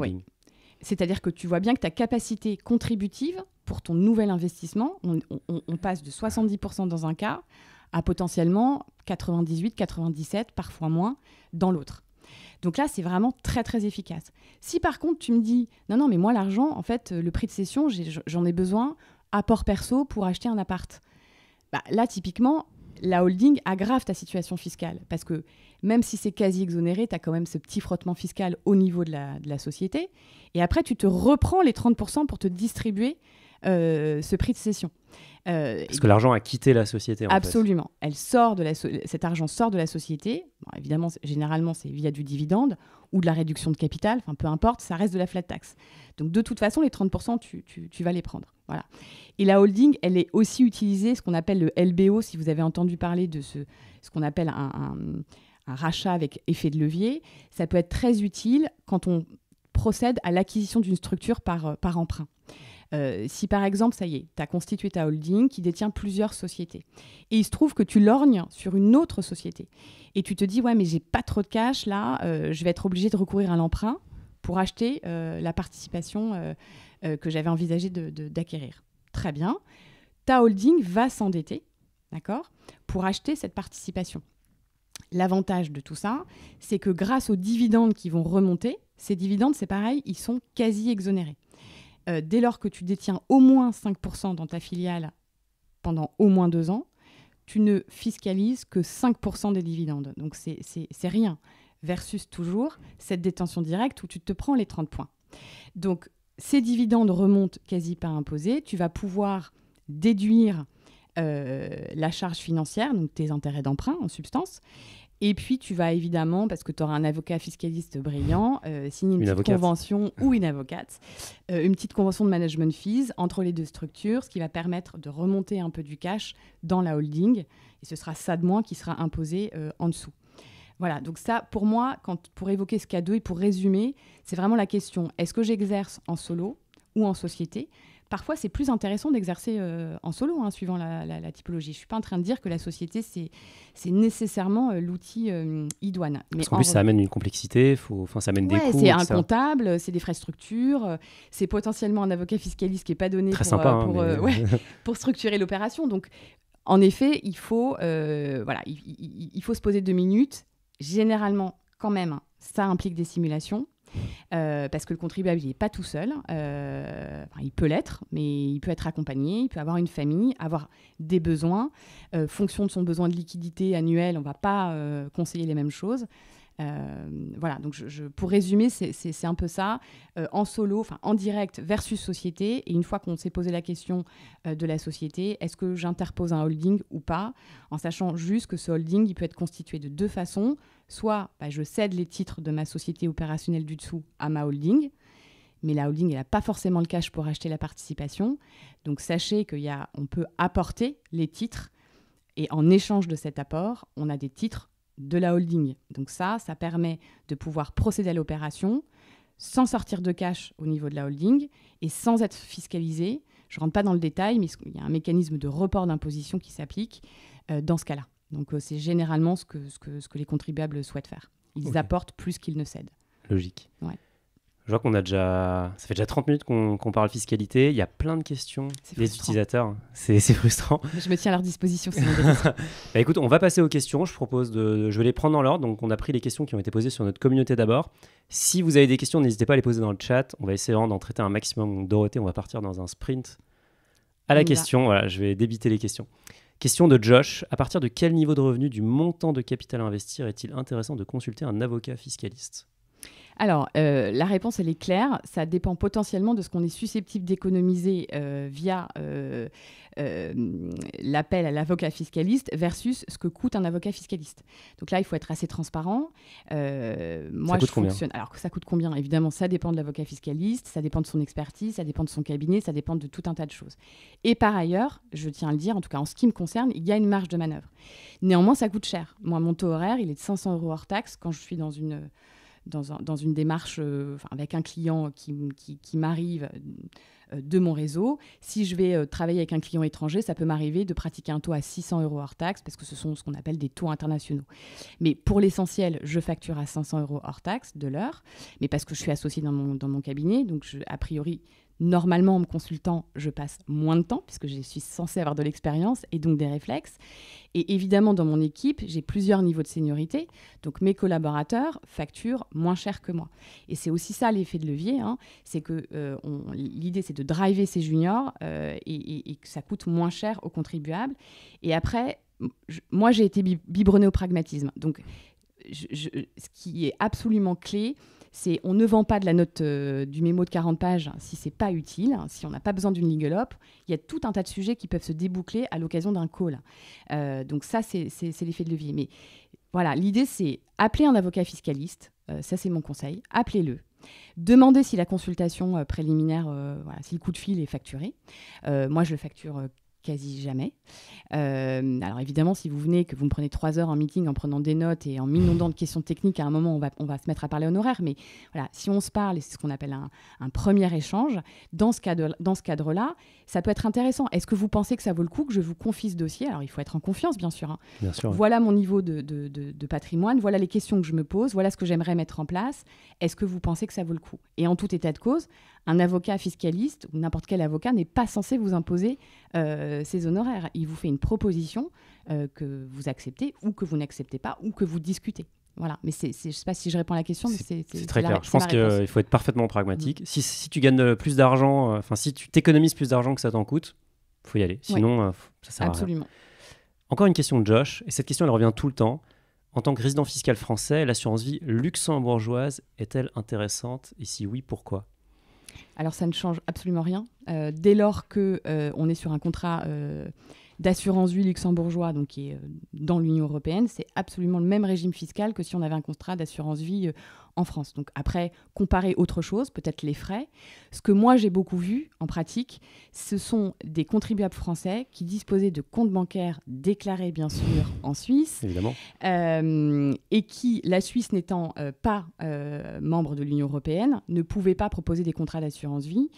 C'est-à-dire que tu vois bien que ta capacité contributive pour ton nouvel investissement, on, on passe de 70% dans un cas à potentiellement 98, 97, parfois moins dans l'autre. Donc là, c'est vraiment très, très efficace. Si par contre, tu me dis, non, non, mais moi, l'argent, en fait, euh, le prix de cession, j'en ai, ai besoin, apport perso, pour acheter un appart. Bah, là, typiquement, la holding aggrave ta situation fiscale parce que même si c'est quasi exonéré, tu as quand même ce petit frottement fiscal au niveau de la, société. Et après, tu te reprends les 30% pour te distribuer euh, ce prix de cession. Euh, Parce que l'argent a quitté la société. En absolument. Fait. Elle sort de cet argent sort de la société. évidemment, généralement, c'est via du dividende ou de la réduction de capital. Enfin, peu importe, ça reste de la flat tax. Donc, de toute façon, les 30%, tu, tu vas les prendre. Voilà. Et la holding, elle est aussi utilisée, ce qu'on appelle le LBO, si vous avez entendu parler de ce, ce qu'on appelle un, rachat avec effet de levier. Ça peut être très utile quand on procède à l'acquisition d'une structure par, euh, par emprunt. Euh, si par exemple, ça y est, tu as constitué ta holding qui détient plusieurs sociétés et il se trouve que tu lorgnes sur une autre société et tu te dis ouais mais j'ai pas trop de cash là, euh, je vais être obligé de recourir à l'emprunt pour acheter euh, la participation que j'avais envisagé d'acquérir. Très bien, ta holding va s'endetter, d'accord, pour acheter cette participation. L'avantage de tout ça, c'est que grâce aux dividendes qui vont remonter, ces dividendes, c'est pareil, ils sont quasi exonérés. Euh, dès lors que tu détiens au moins 5% dans ta filiale pendant au moins deux ans, tu ne fiscalises que 5% des dividendes. Donc c'est rien. Versus toujours cette détention directe où tu te prends les 30 points. Donc ces dividendes remontent quasi pas imposés. Tu vas pouvoir déduire euh, la charge financière, donc tes intérêts d'emprunt en substance, et puis, tu vas évidemment, parce que tu auras un avocat fiscaliste brillant, euh, signer une, petite convention ou une avocate, euh, une petite convention de management fees entre les deux structures, ce qui va permettre de remonter un peu du cash dans la holding. Et ce sera ça de moins qui sera imposé euh, en dessous. Voilà, donc ça, pour moi, quand, pour évoquer ce cadeau et pour résumer, c'est vraiment la question, est-ce que j'exerce en solo ou en société parfois, c'est plus intéressant d'exercer euh, en solo, hein, suivant la, typologie. Je ne suis pas en train de dire que la société, c'est, nécessairement euh, l'outil euh, idoine. mais Parce qu'en plus, ça amène une complexité, ça amène des coûts. C'est un comptable, c'est des frais de structure, c'est potentiellement un avocat fiscaliste qui n'est pas donné pour, hein, (laughs) pour, structurer l'opération. Donc, en effet, il faut, voilà, il faut se poser deux minutes. Généralement, quand même, hein, ça implique des simulations. Euh, parce que le contribuable, il n'est pas tout seul. Euh, il peut l'être, mais il peut être accompagné, il peut avoir une famille, avoir des besoins. Euh, fonction de son besoin de liquidité annuel, on ne va pas conseiller les mêmes choses. Euh, voilà, donc je, pour résumer, c'est un peu ça. Euh, en solo, en direct versus société. Et une fois qu'on s'est posé la question euh, de la société, est-ce que j'interpose un holding ou pas En sachant juste que ce holding, il peut être constitué de deux façons. Soit bah, je cède les titres de ma société opérationnelle du dessous à ma holding, mais la holding, elle n'a pas forcément le cash pour acheter la participation. Donc sachez qu'on peut apporter les titres et en échange de cet apport, on a des titres de la holding. Donc ça, ça permet de pouvoir procéder à l'opération sans sortir de cash au niveau de la holding et sans être fiscalisé. Je ne rentre pas dans le détail, mais il y a un mécanisme de report d'imposition qui s'applique euh, dans ce cas-là. Donc euh, c'est généralement ce que, ce, que, les contribuables souhaitent faire. Ils apportent plus qu'ils ne cèdent. Logique. Je vois qu'on a déjà. Ça fait déjà 30 minutes qu'on parle fiscalité. Il y a plein de questions des utilisateurs. C'est frustrant. Je me tiens à leur disposition. (laughs) Bah, écoute, on va passer aux questions. Je propose de. Je vais les prendre dans l'ordre. Donc, on a pris les questions qui ont été posées sur notre communauté d'abord. Si vous avez des questions, n'hésitez pas à les poser dans le chat. On va essayer d'en traiter un maximum. on va partir dans un sprint à la question. Voilà, je vais débiter les questions. Question de Josh. À partir de quel niveau de revenu du montant de capital à investir est-il intéressant de consulter un avocat fiscaliste alors, euh, la réponse, elle est claire. Ça dépend potentiellement de ce qu'on est susceptible d'économiser euh, via euh, l'appel à l'avocat fiscaliste versus ce que coûte un avocat fiscaliste. Donc là, il faut être assez transparent. moi, ça je Alors, ça coûte combien Évidemment, ça dépend de l'avocat fiscaliste, ça dépend de son expertise, ça dépend de son cabinet, ça dépend de tout un tas de choses. Et par ailleurs, je tiens à le dire, en tout cas en ce qui me concerne, il y a une marge de manœuvre. Néanmoins, ça coûte cher. Moi, mon taux horaire, il est de 500 euros hors taxe quand je suis dans une dans, une démarche euh, avec un client qui, m'arrive euh, de mon réseau. Si je vais euh, travailler avec un client étranger, ça peut m'arriver de pratiquer un taux à 600 euros hors taxe parce que ce sont ce qu'on appelle des taux internationaux. Mais pour l'essentiel, je facture à 500 euros hors taxe de l'heure, mais parce que je suis associée dans mon, cabinet, donc je, a priori, Normalement, en me consultant, je passe moins de temps puisque je suis censée avoir de l'expérience et donc des réflexes. Et évidemment, dans mon équipe, j'ai plusieurs niveaux de seniorité. Donc mes collaborateurs facturent moins cher que moi. Et c'est aussi ça l'effet de levier. Hein. C'est que euh, l'idée, c'est de driver ces juniors euh, et, que ça coûte moins cher aux contribuables. Et après, moi, j'ai été biberonnée au pragmatisme. Donc ce qui est absolument clé, c'est on ne vend pas de la note euh, du mémo de 40 pages si c'est pas utile, si on n'a pas besoin d'une ligue Il y a tout un tas de sujets qui peuvent se déboucler à l'occasion d'un call. Euh, donc ça, c'est l'effet de levier. Mais voilà, l'idée, c'est appeler un avocat fiscaliste. Euh, ça, c'est mon conseil. Appelez-le. Demandez si la consultation préliminaire, si le coup de fil est facturé. moi, je le facture quasi jamais. Euh, alors évidemment, si vous venez, que vous me prenez trois heures en meeting en prenant des notes et en m'inondant de questions techniques, à un moment, on va, on va se mettre à parler honoraire. Mais voilà, si on se parle, et c'est ce qu'on appelle un, premier échange, dans ce, cadre, dans cadre-là, ça peut être intéressant. Est-ce que vous pensez que ça vaut le coup que je vous confie ce dossier Alors il faut être en confiance, bien sûr. Hein. Voilà mon niveau de, patrimoine, voilà les questions que je me pose, voilà ce que j'aimerais mettre en place. Est-ce que vous pensez que ça vaut le coup Et en tout état de cause, un avocat fiscaliste ou n'importe quel avocat n'est pas censé vous imposer euh, ses honoraires. Il vous fait une proposition euh, que vous acceptez ou que vous n'acceptez pas ou que vous discutez. Voilà, mais c'est, je ne sais pas si je réponds à la question, mais c'est, très clair. je pense qu'il faut être parfaitement pragmatique. Mm. Si, tu gagnes euh, plus d'argent, enfin si tu t'économises plus d'argent que ça t'en coûte, faut y aller. Sinon, ça ça sert Absolument. à rien. Encore une question de Josh, et cette question elle revient tout le temps. En tant que résident fiscal français, l'assurance vie luxembourgeoise est-elle intéressante Et si oui, pourquoi alors ça ne change absolument rien. Euh, dès lors que euh, on est sur un contrat euh, d'assurance vie luxembourgeois, donc qui est dans l'Union européenne, c'est absolument le même régime fiscal que si on avait un contrat d'assurance vie en France. Donc après, comparer autre chose, peut-être les frais. Ce que moi j'ai beaucoup vu en pratique, ce sont des contribuables français qui disposaient de comptes bancaires déclarés bien sûr en Suisse, Évidemment. Euh, et qui, la Suisse n'étant euh, pas euh, membre de l'Union européenne, ne pouvait pas proposer des contrats d'assurance vie.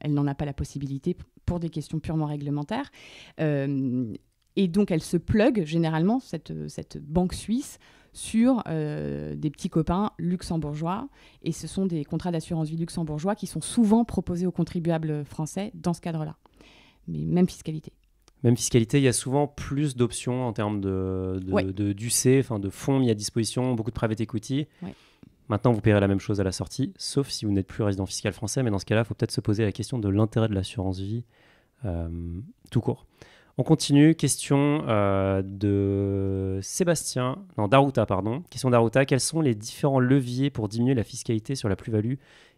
Elle n'en a pas la possibilité pour des questions purement réglementaires. et donc elle se plug généralement, cette, cette banque suisse, sur euh, des petits copains luxembourgeois. Et ce sont des contrats d'assurance vie luxembourgeois qui sont souvent proposés aux contribuables français dans ce cadre-là. Mais même fiscalité. Même fiscalité, il y a souvent plus d'options en termes de, de, de de fonds mis à disposition, beaucoup de private equity. Maintenant, vous paierez la même chose à la sortie, sauf si vous n'êtes plus résident fiscal français. Mais dans ce cas-là, il faut peut-être se poser la question de l'intérêt de l'assurance vie euh, tout court. On continue. Question euh, de Sébastien, non, Daruta, pardon. Question Daruta. Quels sont les différents leviers pour diminuer la fiscalité sur la plus-value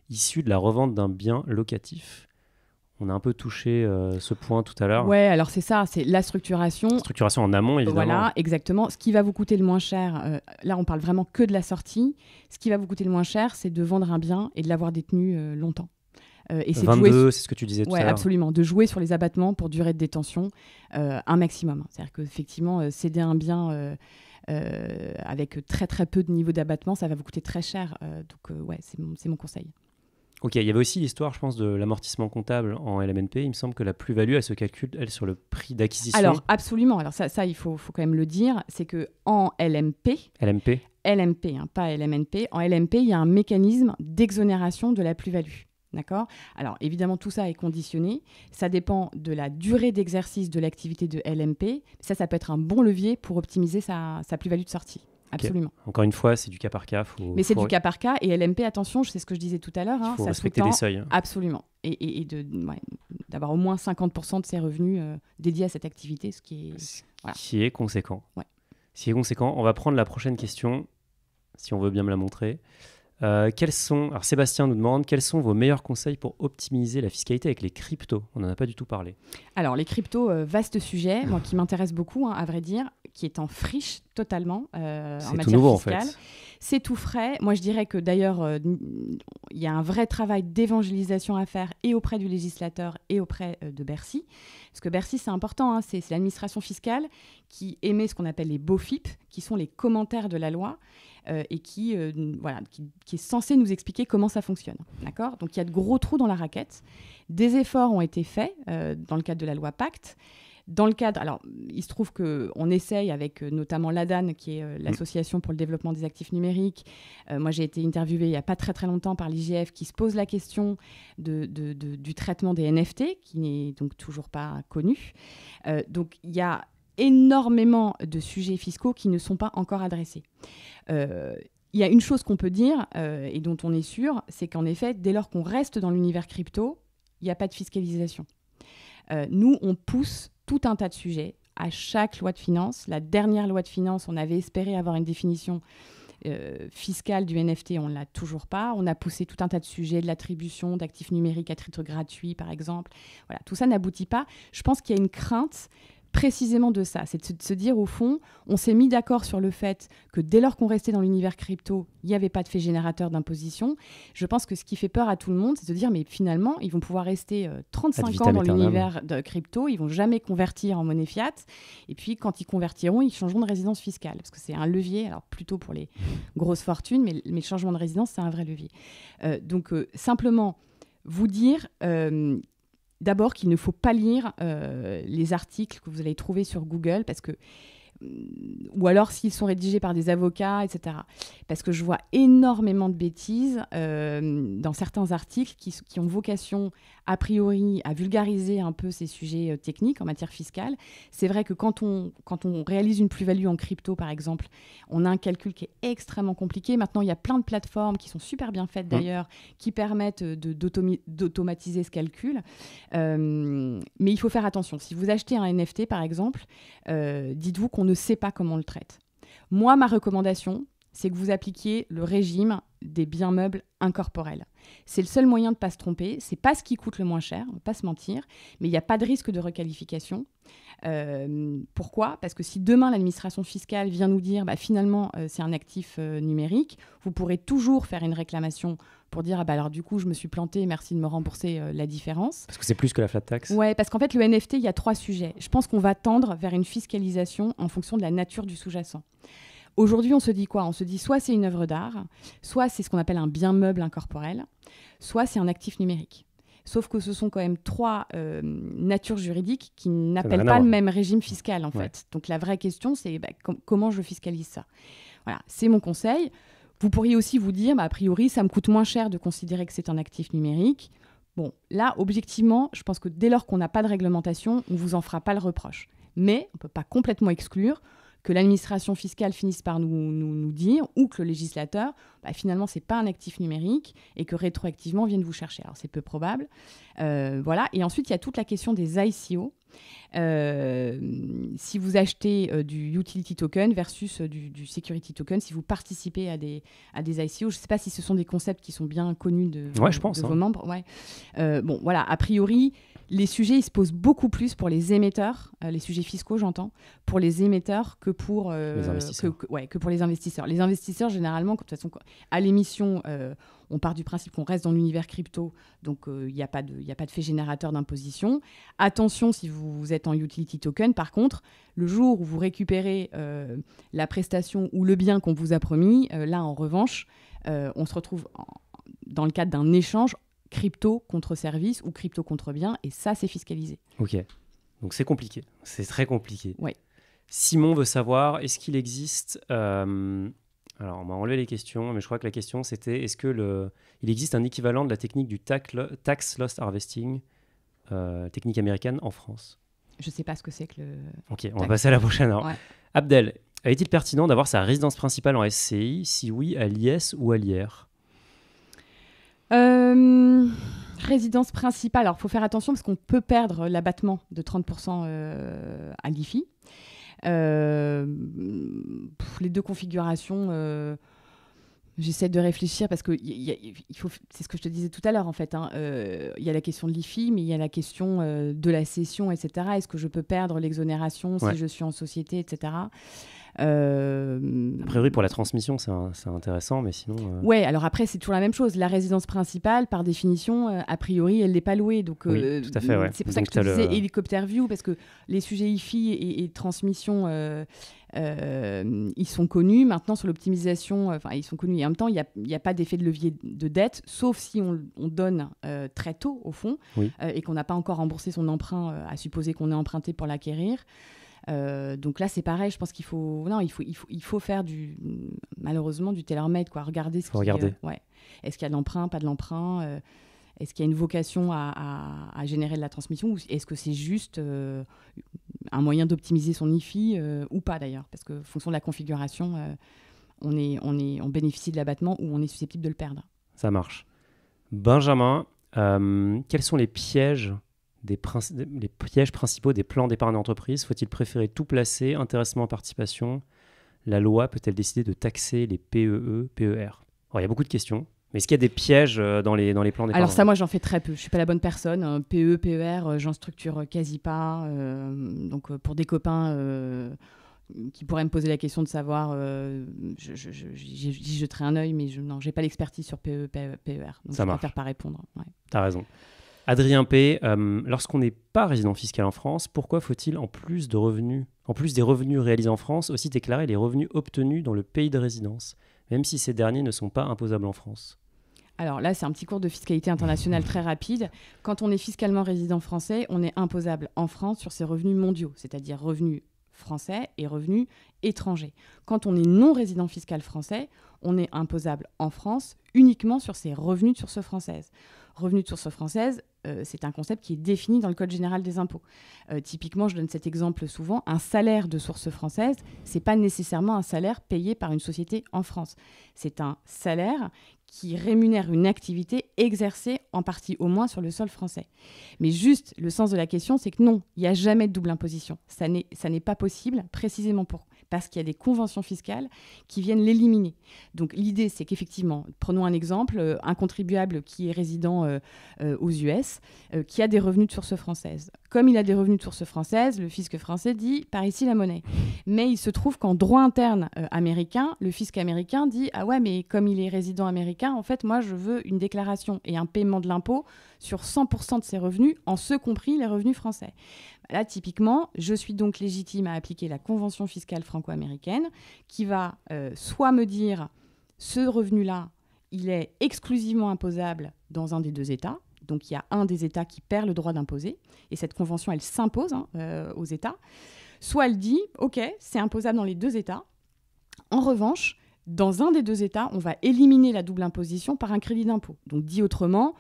issue de la revente d'un bien locatif on a un peu touché euh, ce point tout à l'heure. Ouais, alors c'est ça, c'est la structuration. structuration en amont, évidemment. Voilà, exactement. Ce qui va vous coûter le moins cher, euh, là on parle vraiment que de la sortie, ce qui va vous coûter le moins cher, c'est de vendre un bien et de l'avoir détenu longtemps. Euh, et c'est 22, c'est ce que tu disais tout ouais, à absolument. De jouer sur les abattements pour durée de détention euh, un maximum. C'est-à-dire qu'effectivement, euh, céder un bien... avec très très peu de niveau d'abattement, ça va vous coûter très cher. donc ouais, c'est mon, mon, conseil. Ok, il y avait aussi l'histoire, je pense, de l'amortissement comptable en LMNP. Il me semble que la plus-value, elle se calcule, elle, sur le prix d'acquisition. Alors, absolument. Alors ça, ça il faut, faut quand même le dire, c'est que en LMP... LMP LMP, hein, pas LMNP. En LMP, il y a un mécanisme d'exonération de la plus-value. D'accord Alors évidemment, tout ça est conditionné. Ça dépend de la durée d'exercice de l'activité de LMP. Ça, ça peut être un bon levier pour optimiser sa, plus-value de sortie. Absolument. Encore une fois, c'est du cas par cas. Mais c'est du cas par cas. Et LMP, attention, c'est ce que je disais tout à l'heure. Hein, Il faut respecter des seuils. Hein. Absolument. Et, d'avoir au moins 50% de ses revenus euh, dédiés à cette activité, ce qui est, conséquent. Ouais. Ce qui est conséquent. On va prendre la prochaine question, si on veut bien me la montrer. Euh, quels sont, alors Sébastien nous demande quels sont vos meilleurs conseils pour optimiser la fiscalité avec les cryptos On n'en a pas du tout parlé. Alors les cryptos, euh, vaste sujet, qui m'intéresse beaucoup hein, à vrai dire, qui est en friche totalement euh, en matière fiscale. C'est tout frais. Moi je dirais que d'ailleurs il y a un vrai travail d'évangélisation à faire et auprès du législateur et auprès de Bercy, parce que Bercy c'est important, hein, c'est l'administration fiscale qui émet ce qu'on appelle les BOFIP, qui sont les commentaires de la loi. Euh, et qui, euh, voilà, qui, est censé nous expliquer comment ça fonctionne. D'accord Donc il y a de gros trous dans la raquette. Des efforts ont été faits euh, dans le cadre de la loi Pacte. Dans le cadre, alors il se trouve qu'on essaye avec notamment l'ADAN, qui est mm. l'association pour le développement des actifs numériques. moi, j'ai été interviewée il n'y a pas très très longtemps par l'IGF qui se pose la question de, du traitement des NFT, qui n'est donc toujours pas connu. donc il y a énormément de sujets fiscaux qui ne sont pas encore adressés. Euh, il y a une chose qu'on peut dire euh, et dont on est sûr, c'est qu'en effet, dès lors qu'on reste dans l'univers crypto, il n'y a pas de fiscalisation. Euh, nous, on pousse tout un tas de sujets à chaque loi de finance. La dernière loi de finance, on avait espéré avoir une définition fiscale du NFT, on ne l'a toujours pas. On a poussé tout un tas de sujets, de l'attribution d'actifs numériques à titre gratuit, par exemple. Voilà, tout ça n'aboutit pas. Je pense qu'il y a une crainte précisément de ça. C'est de se dire, au fond, on s'est mis d'accord sur le fait que dès lors qu'on restait dans l'univers crypto, il n'y avait pas de fait générateur d'imposition. Je pense que ce qui fait peur à tout le monde, c'est de dire, mais finalement, ils vont pouvoir rester 35 euh, ans dans l'univers de crypto, ils vont jamais convertir en monnaie fiat. Et puis, quand ils convertiront, ils changeront de résidence fiscale, parce que c'est un levier, alors plutôt pour les (laughs) grosses fortunes, mais, le changement de résidence, c'est un vrai levier. Euh, donc, euh, simplement vous dire d'abord qu'il ne faut pas lire euh, les articles que vous allez trouver sur Google parce que ou alors s'ils sont rédigés par des avocats, etc. Parce que je vois énormément de bêtises euh, dans certains articles qui, qui, ont vocation, a priori, à vulgariser un peu ces sujets euh, techniques en matière fiscale. C'est vrai que quand on, quand on réalise une plus-value en crypto, par exemple, on a un calcul qui est extrêmement compliqué. Maintenant, il y a plein de plateformes qui sont super bien faites mmh. d'ailleurs, qui permettent euh, d'automatiser ce calcul. mais il faut faire attention. Si vous achetez un NFT, par exemple, dites-vous qu'on ne sait pas comment on le traite. Moi, ma recommandation, c'est que vous appliquiez le régime des biens meubles incorporels. C'est le seul moyen de ne pas se tromper, c'est pas ce qui coûte le moins cher, ne pas se mentir, mais il n'y a pas de risque de requalification. Euh, pourquoi Parce que si demain l'administration fiscale vient nous dire bah, finalement euh, c'est un actif euh, numérique, vous pourrez toujours faire une réclamation pour dire ah bah alors du coup je me suis planté, merci de me rembourser la différence. Parce que c'est plus que la flat tax. Ouais, parce qu'en fait le NFT il y a trois sujets. Je pense qu'on va tendre vers une fiscalisation en fonction de la nature du sous-jacent. Aujourd'hui, on se dit quoi On se dit soit c'est une œuvre d'art, soit c'est ce qu'on appelle un bien meuble incorporel, soit c'est un actif numérique. Sauf que ce sont quand même trois euh, natures juridiques qui n'appellent pas le même régime fiscal, en fait. Donc la vraie question, c'est bah, comment je fiscalise ça Voilà, c'est mon conseil. Vous pourriez aussi vous dire, bah, a priori, ça me coûte moins cher de considérer que c'est un actif numérique. Bon, là, objectivement, je pense que dès lors qu'on n'a pas de réglementation, on ne vous en fera pas le reproche. Mais on ne peut pas complètement exclure que l'administration fiscale finisse par nous, nous, nous, dire, ou que le législateur, bah, finalement, ce n'est pas un actif numérique et que rétroactivement viennent vous chercher. Alors, c'est peu probable. Euh, voilà. Et ensuite, il y a toute la question des ICO. Euh, si vous achetez euh, du utility token versus du, security token, si vous participez à des, à des ICO, je ne sais pas si ce sont des concepts qui sont bien connus de, je pense, hein. vos membres. Ouais. bon, voilà, a priori, les sujets, ils se posent beaucoup plus pour les émetteurs, euh, les sujets fiscaux, j'entends, pour les émetteurs que pour, euh, les investisseurs. pour les investisseurs. Les investisseurs, généralement, de toute façon, à l'émission, euh, on part du principe qu'on reste dans l'univers crypto, donc il n'y a, pas de, a pas de fait générateur d'imposition. Attention si vous êtes en utility token, par contre, le jour où vous récupérez la prestation ou le bien qu'on vous a promis, là, en revanche, on se retrouve dans le cadre d'un échange crypto contre service ou crypto contre bien, et ça, c'est fiscalisé. Ok. Donc c'est compliqué. C'est très compliqué. Oui. Simon veut savoir, est-ce qu'il existe... Euh, alors, on m'a enlevé les questions, mais je crois que la question c'était est-ce que le, il existe un équivalent de la technique du tax loss harvesting, euh, technique américaine en France Je ne sais pas ce que c'est que le. Ok, on va passer à la prochaine. Abdel, est-il pertinent d'avoir sa résidence principale en SCI Si oui, à l'IS ou à l'IR euh, résidence principale. Alors, il faut faire attention parce qu'on peut perdre l'abattement de 30% euh, à l'IFI. Euh, les deux configurations, j'essaie de réfléchir parce que c'est ce que je te disais tout à l'heure en fait. Hein. Il y a la question de l'IFI, mais il y a la question de la cession, etc. Est-ce que je peux perdre l'exonération si je suis en société, etc. Euh, a priori, pour la transmission, c'est intéressant, mais sinon. Euh, oui, alors après, c'est toujours la même chose. La résidence principale, par définition, euh, a priori, elle n'est pas louée. Donc, tout à fait, C'est pour ça que je disais hélicoptère view, parce que les sujets IFI et, transmission. ils sont connus. Maintenant, sur l'optimisation, ils sont connus. Et en même temps, il n'y a, pas d'effet de levier de dette, sauf si on, donne très tôt, au fond, et qu'on n'a pas encore remboursé son emprunt, à supposer qu'on est emprunté pour l'acquérir. Euh, donc là, c'est pareil. Je pense qu'il faut, non, il faut, il faut, il faut faire du, malheureusement, du tailor-made, quoi. Regarder ce euh, regarder. ouais. Est-ce qu'il y a de l'emprunt, pas de l'emprunt euh, Est-ce qu'il y a une vocation à, à, à, générer de la transmission ou est-ce que c'est juste un moyen d'optimiser son IFI ou pas d'ailleurs Parce que fonction de la configuration, on est, on est, on bénéficie de l'abattement ou on est susceptible de le perdre. Ça marche. Benjamin, quels sont les pièges des les pièges principaux des plans d'épargne d'entreprise Faut-il préférer tout placer, intéressement en participation La loi peut-elle décider de taxer les PEE, PER il y a beaucoup de questions. Mais est-ce qu'il y a des pièges euh, dans les, plans d'épargne Alors ça, moi, j'en fais très peu. Je suis pas la bonne personne. Euh, PE, e PER, euh, j'en structure quasi pas. donc pour des copains qui pourraient me poser la question de savoir, j'y je, je, jeterai un oeil, mais je, non, j'ai pas l'expertise sur PE, e PER. Donc ça je préfère préfère pas répondre. Ouais. T'as raison. Adrien P., euh, lorsqu'on n'est pas résident fiscal en France, pourquoi faut-il, en plus de revenus, en plus des revenus réalisés en France, aussi déclarer les revenus obtenus dans le pays de résidence, même si ces derniers ne sont pas imposables en France alors là, c'est un petit cours de fiscalité internationale très rapide. Quand on est fiscalement résident français, on est imposable en France sur ses revenus mondiaux, c'est-à-dire revenus français et revenus étrangers. Quand on est non résident fiscal français, on est imposable en France uniquement sur ses revenus de source française revenu de source française, euh, c'est un concept qui est défini dans le Code général des impôts. Euh, typiquement, je donne cet exemple souvent, un salaire de source française, c'est pas nécessairement un salaire payé par une société en France. C'est un salaire qui rémunère une activité exercée en partie au moins sur le sol français. Mais juste, le sens de la question, c'est que non, il n'y a jamais de double imposition. Ça n'est pas possible, précisément pour, parce qu'il y a des conventions fiscales qui viennent l'éliminer. Donc l'idée, c'est qu'effectivement, prenons un exemple, euh, un contribuable qui est résident euh, euh, aux US, qui a des revenus de source française. Comme il a des revenus de source française, le fisc français dit par ici la monnaie. Mais il se trouve qu'en droit interne américain, le fisc américain dit ah ouais, mais comme il est résident américain, en fait, moi, je veux une déclaration et un paiement de l'impôt sur 100% de ses revenus, en ce compris les revenus français. Là, typiquement, je suis donc légitime à appliquer la convention fiscale franco-américaine qui va euh, soit me dire ce revenu-là, il est exclusivement imposable dans un des deux États. Donc il y a un des États qui perd le droit d'imposer. Et cette convention, elle s'impose hein, euh, aux États. Soit elle dit, OK, c'est imposable dans les deux États. En revanche, dans un des deux États, on va éliminer la double imposition par un crédit d'impôt. Donc dit autrement,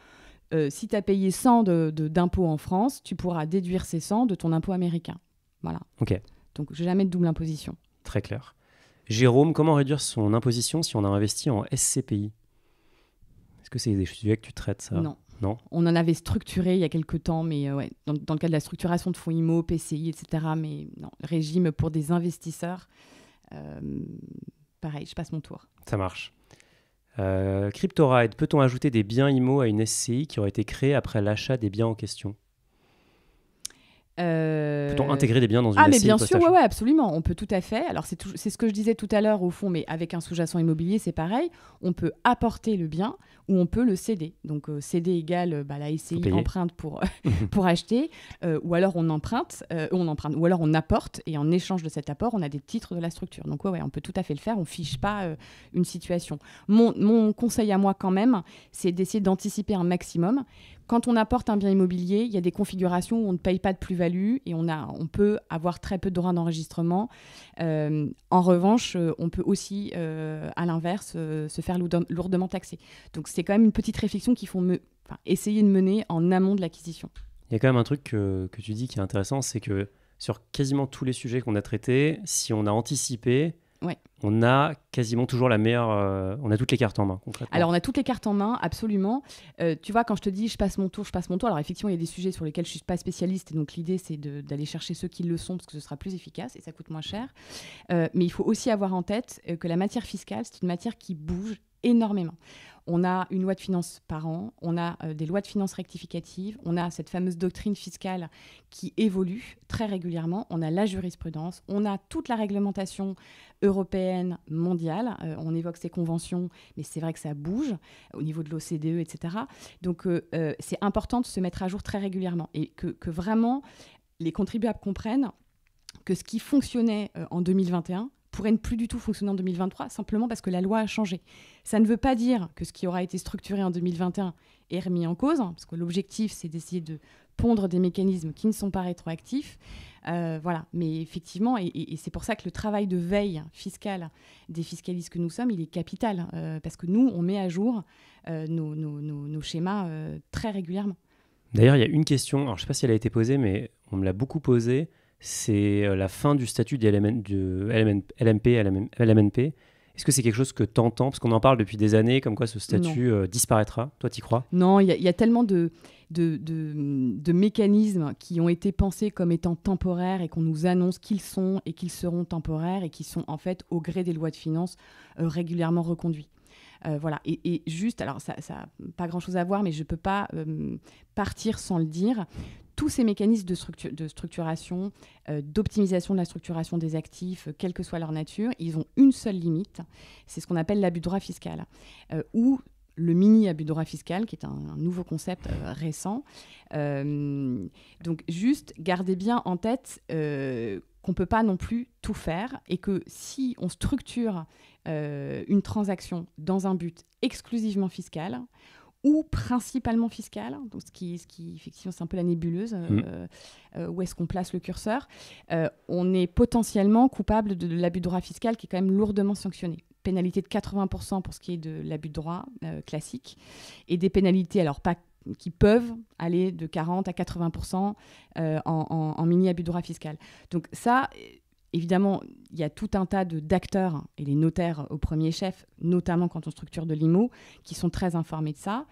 euh, si tu as payé 100 d'impôts en France, tu pourras déduire ces 100 de ton impôt américain. Voilà. Ok. Donc, jamais de double imposition. Très clair. Jérôme, comment réduire son imposition si on a investi en SCPI Est-ce que c'est des sujets que tu traites, ça Non. Non. On en avait structuré il y a quelques temps, mais euh, ouais, dans, le cas de la structuration de fonds IMO, PCI, etc. Mais non, régime pour des investisseurs, euh, pareil, je passe mon tour. Ça marche. Euh, CryptoRide, peut-on ajouter des biens IMO à une SCI qui aurait été créée après l'achat des biens en question euh... Peut-on intégrer des biens dans une Ah, mais bien sûr, ouais, ouais, absolument. On peut tout à fait. Alors, c'est, c'est ce que je disais tout à l'heure, au fond, mais avec un sous-jacent immobilier, c'est pareil. On peut apporter le bien ou on peut le céder. Donc, euh, céder égale euh, bah, la SCI emprunte pour, euh, (laughs) mhm. pour acheter, ou alors on emprunte, on emprunte, ou alors on apporte, et en échange de cet apport, on a des titres de la structure. Donc, ouais, ouais on peut tout à fait le faire. On fiche pas une situation. Mon, mon conseil à moi, quand même, c'est d'essayer d'anticiper un maximum quand on apporte un bien immobilier, il y a des configurations où on ne paye pas de plus-value et on, a, on peut avoir très peu de droits d'enregistrement. Euh, en revanche, euh, on peut aussi, euh, à l'inverse, se faire lourdement taxer. Donc c'est quand même une petite réflexion qu'il faut essayer de mener en amont de l'acquisition. Il y a quand même un truc que tu dis qui est intéressant, c'est que sur quasiment tous les sujets qu'on a traités, si on a anticipé, on a quasiment toujours la meilleure. Euh, on a toutes les cartes en main, concrètement. Alors, on a toutes les cartes en main, absolument. Euh, tu vois, quand je te dis je passe mon tour, je passe mon tour. Alors, effectivement, il y a des sujets sur lesquels je ne suis pas spécialiste. Donc, l'idée, c'est d'aller chercher ceux qui le sont parce que ce sera plus efficace et ça coûte moins cher. Euh, mais il faut aussi avoir en tête que la matière fiscale, c'est une matière qui bouge énormément. On a une loi de finances par an, on a des lois de finances rectificatives, on a cette fameuse doctrine fiscale qui évolue très régulièrement, on a la jurisprudence, on a toute la réglementation européenne, mondiale. Euh, on évoque ces conventions, mais c'est vrai que ça bouge au niveau de l'OCDE, etc. Donc euh, euh, c'est important de se mettre à jour très régulièrement et que, que vraiment les contribuables comprennent que ce qui fonctionnait en 2021 pourrait ne plus du tout fonctionner en 2023, simplement parce que la loi a changé. Ça ne veut pas dire que ce qui aura été structuré en 2021 est remis en cause, hein, parce que l'objectif, c'est d'essayer de pondre des mécanismes qui ne sont pas rétroactifs. Euh, voilà. Mais effectivement, et, c'est pour ça que le travail de veille fiscale des fiscalistes que nous sommes, il est capital, euh, parce que nous, on met à jour euh, nos, schémas très régulièrement. D'ailleurs, il y a une question, alors je ne sais pas si elle a été posée, mais on me l'a beaucoup posée, c'est la fin du statut des LMP, LMNP. Est-ce que c'est quelque chose que tu entends Parce qu'on en parle depuis des années, comme quoi ce statut euh, disparaîtra. Toi, tu y crois Non, il y, a tellement de, de, mécanismes qui ont été pensés comme étant temporaires et qu'on nous annonce qu'ils sont et qu'ils seront temporaires et qui sont en fait, au gré des lois de finances, euh, régulièrement reconduits. Euh, voilà. Et, juste, alors ça n'a pas grand-chose à voir, mais je ne peux pas euh, partir sans le dire. Tous ces mécanismes de, de structuration, euh, d'optimisation de la structuration des actifs, quelle que soit leur nature, ils ont une seule limite, c'est ce qu'on appelle l'abus de droit fiscal, où le mini abus de droit fiscal, qui est un, nouveau concept euh, récent. Euh, donc juste, gardez bien en tête euh, qu'on ne peut pas non plus tout faire et que si on structure une transaction dans un but exclusivement fiscal, ou principalement fiscal, donc ce qui, ce qui effectivement c'est un peu la nébuleuse, mmh. où est-ce qu'on place le curseur, on est potentiellement coupable de, de l'abus de droit fiscal qui est quand même lourdement sanctionné pénalités de 80% pour ce qui est de l'abus de droit euh, classique, et des pénalités, alors pas qui peuvent aller de 40 à 80% euh, en, mini-abus de droit fiscal. Donc ça, évidemment, il y a tout un tas d'acteurs, et les notaires au premier chef, notamment quand on structure de l'IMO, qui sont très informés de ça.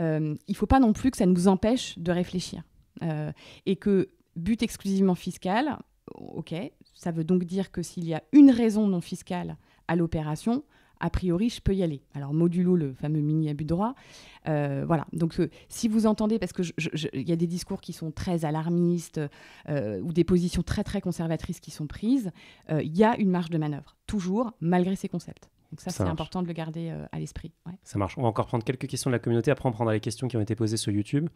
Euh, il ne faut pas non plus que ça nous empêche de réfléchir. et que but exclusivement fiscal, ok, ça veut donc dire que s'il y a une raison non fiscale à l'opération, a priori, je peux y aller. Alors, modulo le fameux mini abus de droit. Euh, voilà. Donc, euh, si vous entendez, parce qu'il y a des discours qui sont très alarmistes euh, ou des positions très, très conservatrices qui sont prises, il y a une marge de manœuvre, toujours, malgré ces concepts. Donc, ça, c'est important de le garder à l'esprit. Ça marche. On va encore prendre quelques questions de la communauté. Après, on prendra les questions qui ont été posées sur YouTube.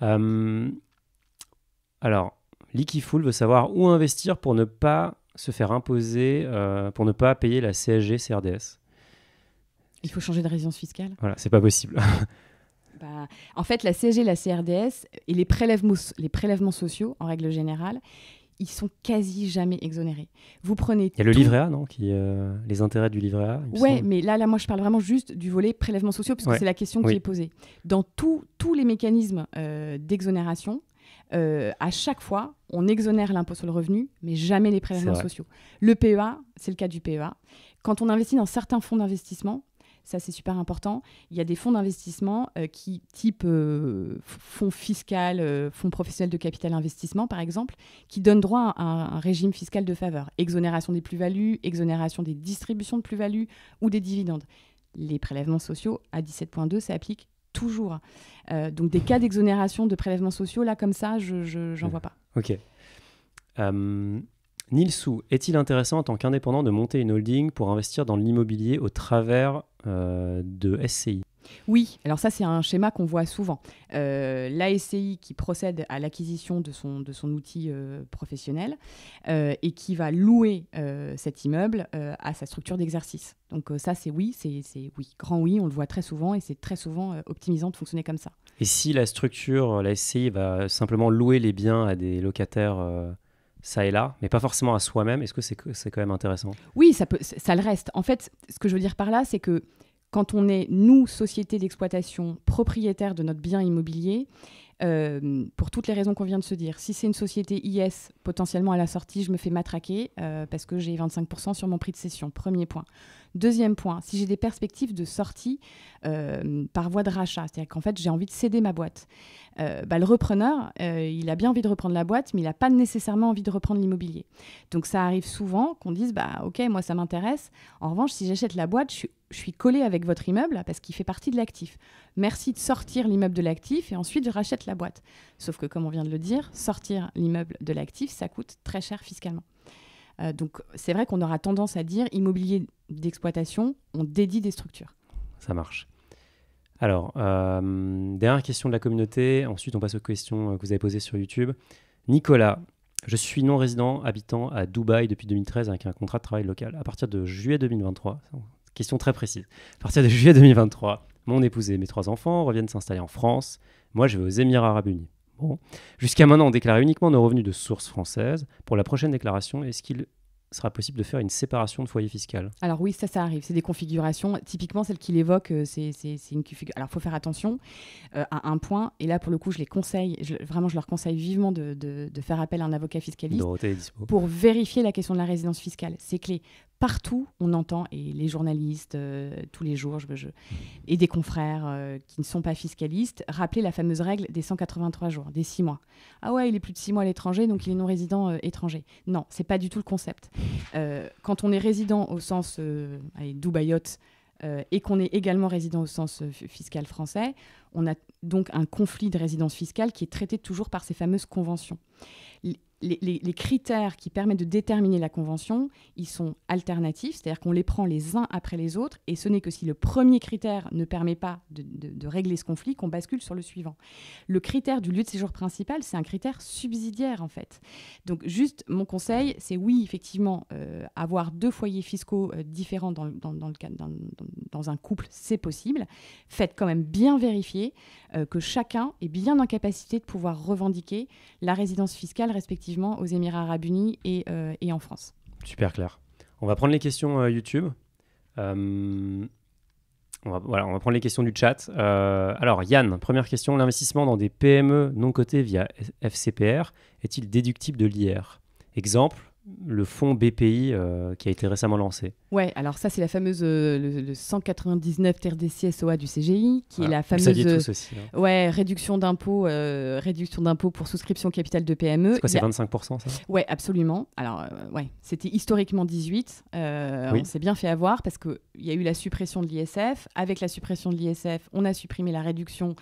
alors, Likifool veut savoir où investir pour ne pas se faire imposer euh, pour ne pas payer la CSG CRDS. Il faut changer de résidence fiscale Voilà, c'est pas possible. (laughs) Bah, en fait, la CSG, la CRDS et les prélèvements, sociaux, en règle générale, ils sont quasi jamais exonérés. Vous prenez. Il y a le livret A, non qui, euh, Les intérêts du livret A. Ouais, mais là, là, moi, je parle vraiment juste du volet prélèvements sociaux, puisque c'est la question qui est posée. Dans tous les mécanismes euh, d'exonération, à chaque fois, on exonère l'impôt sur le revenu, mais jamais les prélèvements sociaux. Le PEA, c'est le cas du PEA. Quand on investit dans certains fonds d'investissement, ça c'est super important, il y a des fonds d'investissement euh, qui, type euh, fonds fiscal, euh, fonds professionnels de capital investissement par exemple, qui donnent droit à un, un régime fiscal de faveur. Exonération des plus-values, exonération des distributions de plus-values ou des dividendes. Les prélèvements sociaux à 17.2, ça applique toujours. Euh, donc des cas d'exonération de prélèvements sociaux, là, comme ça, je n'en vois pas. Ok. Euh, Nilsou, est-il intéressant en tant qu'indépendant de monter une holding pour investir dans l'immobilier au travers euh, de SCI oui, alors ça c'est un schéma qu'on voit souvent. Euh, SCI qui procède à l'acquisition de son, de son outil euh, professionnel euh, et qui va louer euh, cet immeuble à sa structure d'exercice. Donc ça c'est oui, c'est oui, grand oui, on le voit très souvent et c'est très souvent optimisant de fonctionner comme ça. Et si la structure, la SCI va simplement louer les biens à des locataires ça et là, mais pas forcément à soi-même. Est-ce que c'est quand même intéressant Oui, ça, peut, ça le reste. En fait, ce que je veux dire par là, c'est que quand on est, nous, société d'exploitation, propriétaire de notre bien immobilier, euh, pour toutes les raisons qu'on vient de se dire. Si c'est une société IS, potentiellement à la sortie, je me fais matraquer euh, parce que j'ai 25% sur mon prix de cession. Premier point. Deuxième point, si j'ai des perspectives de sortie euh, par voie de rachat, c'est-à-dire qu'en fait j'ai envie de céder ma boîte, euh, bah, le repreneur, euh, il a bien envie de reprendre la boîte, mais il n'a pas nécessairement envie de reprendre l'immobilier. Donc ça arrive souvent qu'on dise, bah ok, moi ça m'intéresse. En revanche, si j'achète la boîte, je suis je suis collé avec votre immeuble parce qu'il fait partie de l'actif. Merci de sortir l'immeuble de l'actif et ensuite je rachète la boîte. Sauf que, comme on vient de le dire, sortir l'immeuble de l'actif, ça coûte très cher fiscalement. Euh, donc c'est vrai qu'on aura tendance à dire immobilier d'exploitation, on dédie des structures. Ça marche. Alors, euh, dernière question de la communauté, ensuite on passe aux questions euh, que vous avez posées sur YouTube. Nicolas, je suis non résident habitant à Dubaï depuis 2013 avec un contrat de travail local. À partir de juillet 2023, question très précise, à partir de juillet 2023, mon épouse et mes trois enfants reviennent s'installer en France. Moi, je vais aux Émirats arabes unis. Jusqu'à maintenant, on déclarait uniquement nos revenus de source française. Pour la prochaine déclaration, est-ce qu'il sera possible de faire une séparation de foyer fiscal Alors oui, ça, ça arrive. C'est des configurations. Typiquement, celle qu'il évoque, euh, c'est une configuration. Alors, faut faire attention euh, à un point. Et là, pour le coup, je les conseille, vraiment, je leur conseille vivement de, faire appel à un avocat fiscaliste pour vérifier la question de la résidence fiscale. C'est clé partout, on entend, et les journalistes, euh, tous les jours, et des confrères euh, qui ne sont pas fiscalistes, rappeler la fameuse règle des 183 jours, des 6 mois. Ah ouais, il est plus de 6 mois à l'étranger, donc il est non résident euh, étranger. Non, c'est pas du tout le concept. quand on est résident au sens Dubaïote, et qu'on est également résident au sens fiscal français, on a donc un conflit de résidence fiscale qui est traité toujours par ces fameuses conventions les, critères qui permettent de déterminer la convention, ils sont alternatifs, c'est-à-dire qu'on les prend les uns après les autres, et ce n'est que si le premier critère ne permet pas de, régler ce conflit qu'on bascule sur le suivant. Le critère du lieu de séjour principal, c'est un critère subsidiaire en fait. Donc juste mon conseil, c'est oui, effectivement, euh, avoir deux foyers fiscaux euh, différents dans, un couple, c'est possible. Faites quand même bien vérifier euh, que chacun est bien en capacité de pouvoir revendiquer la résidence fiscale respective aux Émirats arabes unis euh, et, en France. Super clair. On va prendre les questions euh, YouTube. Euh, on va, voilà, on va prendre les questions du chat. alors, Yann, première question l'investissement dans des PME non cotées via FCPR est-il déductible de l'IR Exemple, le fonds BPI euh, qui a été récemment lancé. Oui, alors ça c'est la fameuse euh, le, 199 TRDC SOA du CGI qui est la fameuse hein. ouais, réduction d'impôts euh, réduction d'impôt pour souscription capitale de PME. C'est quoi c'est 25 ça Ouais, absolument. Alors ouais, c'était historiquement 18. on s'est bien fait avoir parce qu'il y a eu la suppression de l'ISF, avec la suppression de l'ISF, on a supprimé la réduction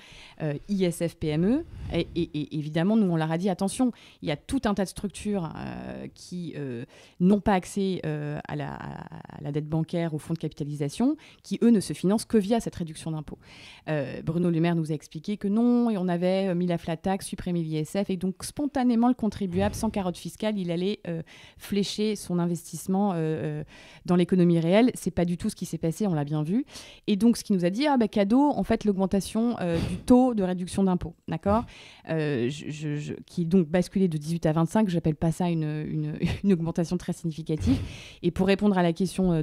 ISF PME et, et, évidemment nous on leur a dit attention, il y a tout un tas de structures qui euh, n'ont pas accès euh, à, la, dette bancaire, au fonds de capitalisation, qui, eux, ne se financent que via cette réduction d'impôt. Euh, Bruno Le Maire nous a expliqué que non, et on avait mis la flat tax, supprimé l'ISF, et donc spontanément, le contribuable, sans carotte fiscale, il allait flécher son investissement dans l'économie réelle. C'est pas du tout ce qui s'est passé, on l'a bien vu. Et donc, ce qui nous a dit, ah bah, cadeau, en fait, l'augmentation du taux de réduction d'impôts, d'accord Qui donc basculé de 18 à 25, j'appelle pas ça une, une augmentation très significative. Et pour répondre à la question euh,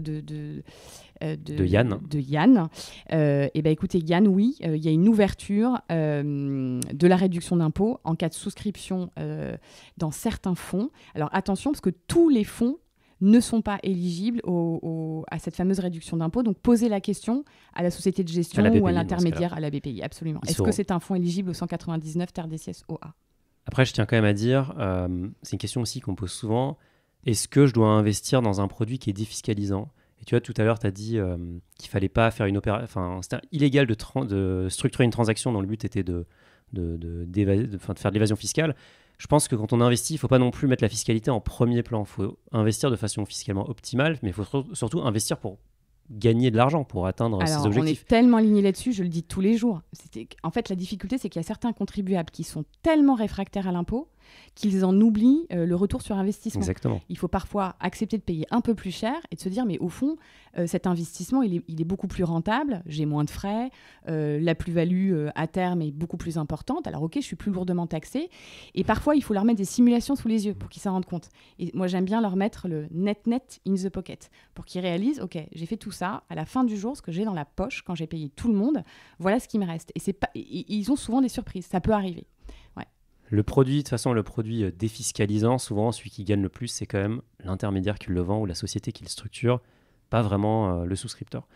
euh, de, de Yann. Yann. et euh, eh ben écoutez, Yann, oui, il y a une ouverture de la réduction d'impôts en cas de souscription dans certains fonds. Alors attention, parce que tous les fonds ne sont pas éligibles à cette fameuse réduction d'impôt. Donc, posez la question à la société de gestion ou à l'intermédiaire, à la BPI, absolument. Est-ce que c'est un fonds éligible au 199 Terre des OA Après, je tiens quand même à dire, c'est une question aussi qu'on pose souvent, est-ce que je dois investir dans un produit qui est défiscalisant Et tu vois, tout à l'heure, tu as dit qu'il euh, qu'il fallait pas faire une opération. Enfin, c'était illégal de, de, structurer une transaction dont le but était de, de, de, faire de l'évasion fiscale. Je pense que quand on investit, il ne faut pas non plus mettre la fiscalité en premier plan. Il faut investir de façon fiscalement optimale, mais il faut surtout investir pour gagner de l'argent pour atteindre ses objectifs. On est tellement aligné là-dessus, je le dis tous les jours. En fait, la difficulté, c'est qu'il y a certains contribuables qui sont tellement réfractaires à l'impôt qu'ils en oublient euh, le retour sur investissement. Exactement. Il faut parfois accepter de payer un peu plus cher et de se dire, mais au fond, euh, cet investissement, il est, beaucoup plus rentable, j'ai moins de frais, euh, la plus-value à terme est beaucoup plus importante. Alors ok, je suis plus lourdement taxé. Et parfois, il faut leur mettre des simulations sous les yeux pour qu'ils s'en rendent compte. Et moi, j'aime bien leur mettre le net-net in the pocket pour qu'ils réalisent, ok, j'ai fait tout ça, à la fin du jour, ce que j'ai dans la poche, quand j'ai payé tout le monde, voilà ce qui me reste. Et, c'est pas... ils ont souvent des surprises, ça peut arriver. Ouais. Le produit, de façon, le produit euh, défiscalisant, souvent, celui qui gagne le plus, c'est quand même l'intermédiaire qui le vend ou la société qui le structure, pas vraiment euh, le souscripteur.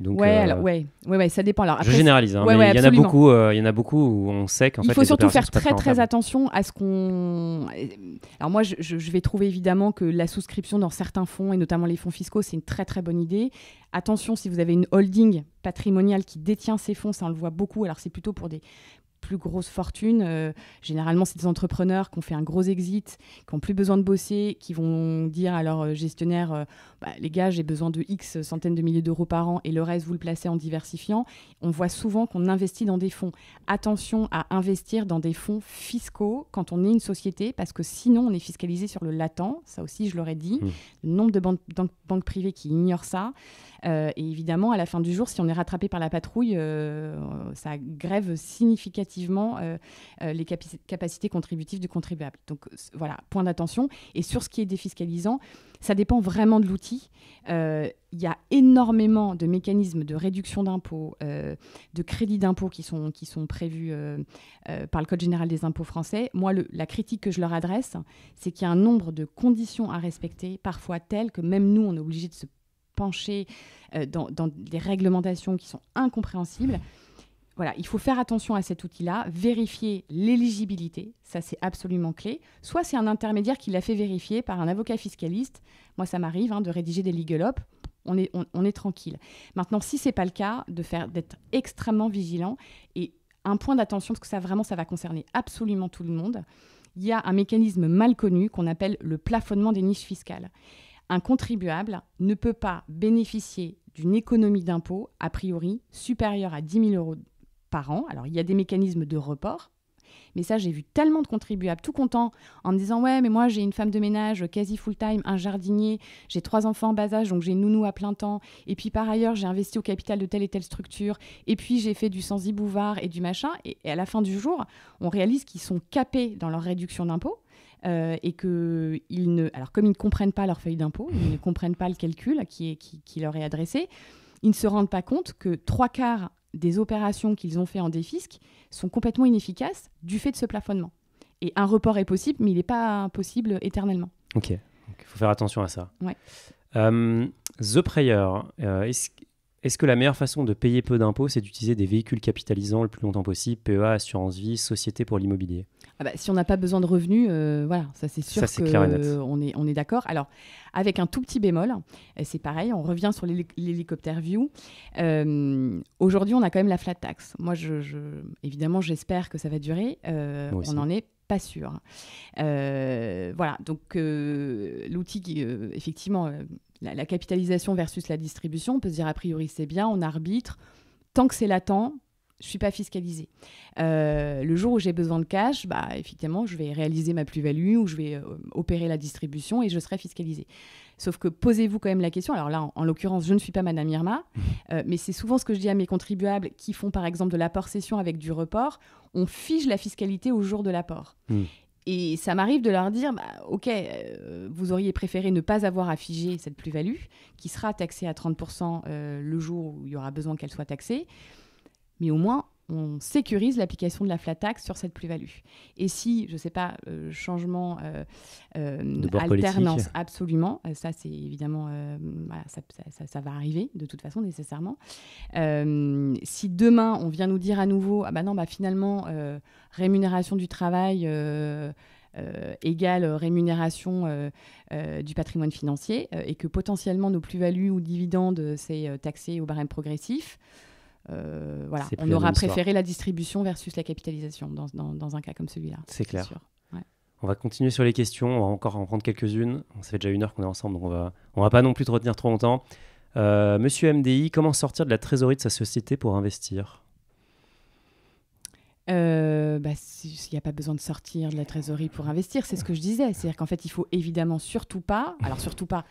Donc, ouais, euh, ça dépend. je généralise, hein, il y, en a beaucoup, il y en a beaucoup où on sait qu'en fait. Il faut surtout faire très très attention à ce qu'on. Alors moi, je, je, vais trouver évidemment que la souscription dans certains fonds et notamment les fonds fiscaux, c'est une très très bonne idée. Attention, si vous avez une holding patrimoniale qui détient ces fonds, ça on le voit beaucoup. Alors c'est plutôt pour des plus fortune. fortunes. Euh, généralement, c'est des entrepreneurs qui ont fait un gros exit, qui n'ont plus besoin de bosser, qui vont dire à leur euh, gestionnaire euh, bah, Les gars, j'ai besoin de X centaines de milliers d'euros par an et le reste, vous le placez en diversifiant. On voit souvent qu'on investit dans des fonds. Attention à investir dans des fonds fiscaux quand on est une société, parce que sinon, on est fiscalisé sur le latent. Ça aussi, je l'aurais dit. Hmm. Le nombre de banques privées qui ignorent ça. et évidemment, à la fin du jour, si on est rattrapé par la patrouille, ça grève significativement euh, euh, les capacités contributives du contribuable. Donc euh, voilà, point d'attention. Et sur ce qui est défiscalisant, ça dépend vraiment de l'outil. Il y a énormément de mécanismes de réduction d'impôts, de crédits d'impôts qui sont, qui sont prévus par le Code général des impôts français. Moi, la critique que je leur adresse, c'est qu'il y a un nombre de conditions à respecter, parfois telles que même nous, on est obligé de se pencher dans, dans, des réglementations qui sont incompréhensibles voilà, il faut faire attention à cet outil-là, vérifier l'éligibilité, ça c'est absolument clé. Soit c'est un intermédiaire qui l'a fait vérifier par un avocat fiscaliste. Moi, ça m'arrive hein, de rédiger des legal On est, tranquille. Maintenant, si c'est pas le cas, de faire d'être extrêmement vigilant et un point d'attention parce que ça vraiment ça va concerner absolument tout le monde. Il y a un mécanisme mal connu qu'on appelle le plafonnement des niches fiscales. Un contribuable ne peut pas bénéficier d'une économie d'impôt a priori supérieure à 10 000 euros par an. Alors, il y a des mécanismes de report, mais ça, j'ai vu tellement de contribuables tout contents en me disant Ouais, mais moi, j'ai une femme de ménage quasi full-time, un jardinier, j'ai trois enfants en bas âge, donc j'ai une nounou à plein temps. Et puis par ailleurs, j'ai investi au capital de telle et telle structure. Et puis j'ai fait du sans bouvard et du machin. Et, à la fin du jour, on réalise qu'ils sont capés dans leur réduction d'impôts. Euh, et que ils ne, alors comme ils ne comprennent pas leur feuille d'impôt, ils ne comprennent pas le calcul qui, est, qui leur est adressé, ils ne se rendent pas compte que trois quarts des opérations qu'ils ont fait en défisque sont complètement inefficaces du fait de ce plafonnement. Et un report est possible, mais il n'est pas possible éternellement. Ok, il faut faire attention à ça. Euh, The Prayer, euh, est est-ce que la meilleure façon de payer peu d'impôts, c'est d'utiliser des véhicules capitalisants le plus longtemps possible, PEA, assurance vie, société pour l'immobilier ah bah, Si on n'a pas besoin de revenus, euh, voilà, ça c'est sûr qu'on on est, on est d'accord. Alors, avec un tout petit bémol, euh, c'est pareil, on revient sur l'hélicoptère view. Euh, aujourd'hui, on a quand même la flat tax. Moi, je, évidemment, j'espère que ça va durer. on n'en est pas sûr. voilà, donc l'outil qui, effectivement la, capitalisation versus la distribution, on peut se dire a priori c'est bien, on arbitre. Tant que c'est latent, je suis pas fiscalisé. Euh, le jour où j'ai besoin de cash, bah, effectivement, je vais réaliser ma plus-value ou je vais euh, opérer la distribution et je serai fiscalisé. Sauf que posez-vous quand même la question. Alors là, en, l'occurrence, je ne suis pas Madame Irma, mmh. euh, mais c'est souvent ce que je dis à mes contribuables qui font par exemple de l'apport-cession avec du report. On fige la fiscalité au jour de l'apport. Mmh. Et ça m'arrive de leur dire, bah, OK, euh, vous auriez préféré ne pas avoir affigé cette plus-value, qui sera taxée à 30% euh, le jour où il y aura besoin qu'elle soit taxée, mais au moins, on sécurise l'application de la flat tax sur cette plus-value. Et si, je ne sais pas, euh, changement, euh, euh, alternance, absolument, ça c'est évidemment, ça, va arriver de toute façon nécessairement. si demain on vient nous dire à nouveau, ah bah non, bah finalement, rémunération du travail. égale rémunération du patrimoine financier et que potentiellement nos plus-values ou dividendes, c'est taxé au barème progressif, euh, voilà, on aura préféré la distribution versus la capitalisation dans, un cas comme celui-là. C'est clair. On va continuer sur les questions, on va encore en prendre quelques-unes. Ça fait déjà une heure qu'on est ensemble, donc on va, on va pas non plus te retenir trop longtemps. Euh, monsieur MDI, comment sortir de la trésorerie de sa société pour investir euh, bah, il n'y a pas besoin de sortir de la trésorerie pour investir, c'est ce que je disais. C'est-à-dire qu'en fait, il faut évidemment surtout pas, alors surtout pas,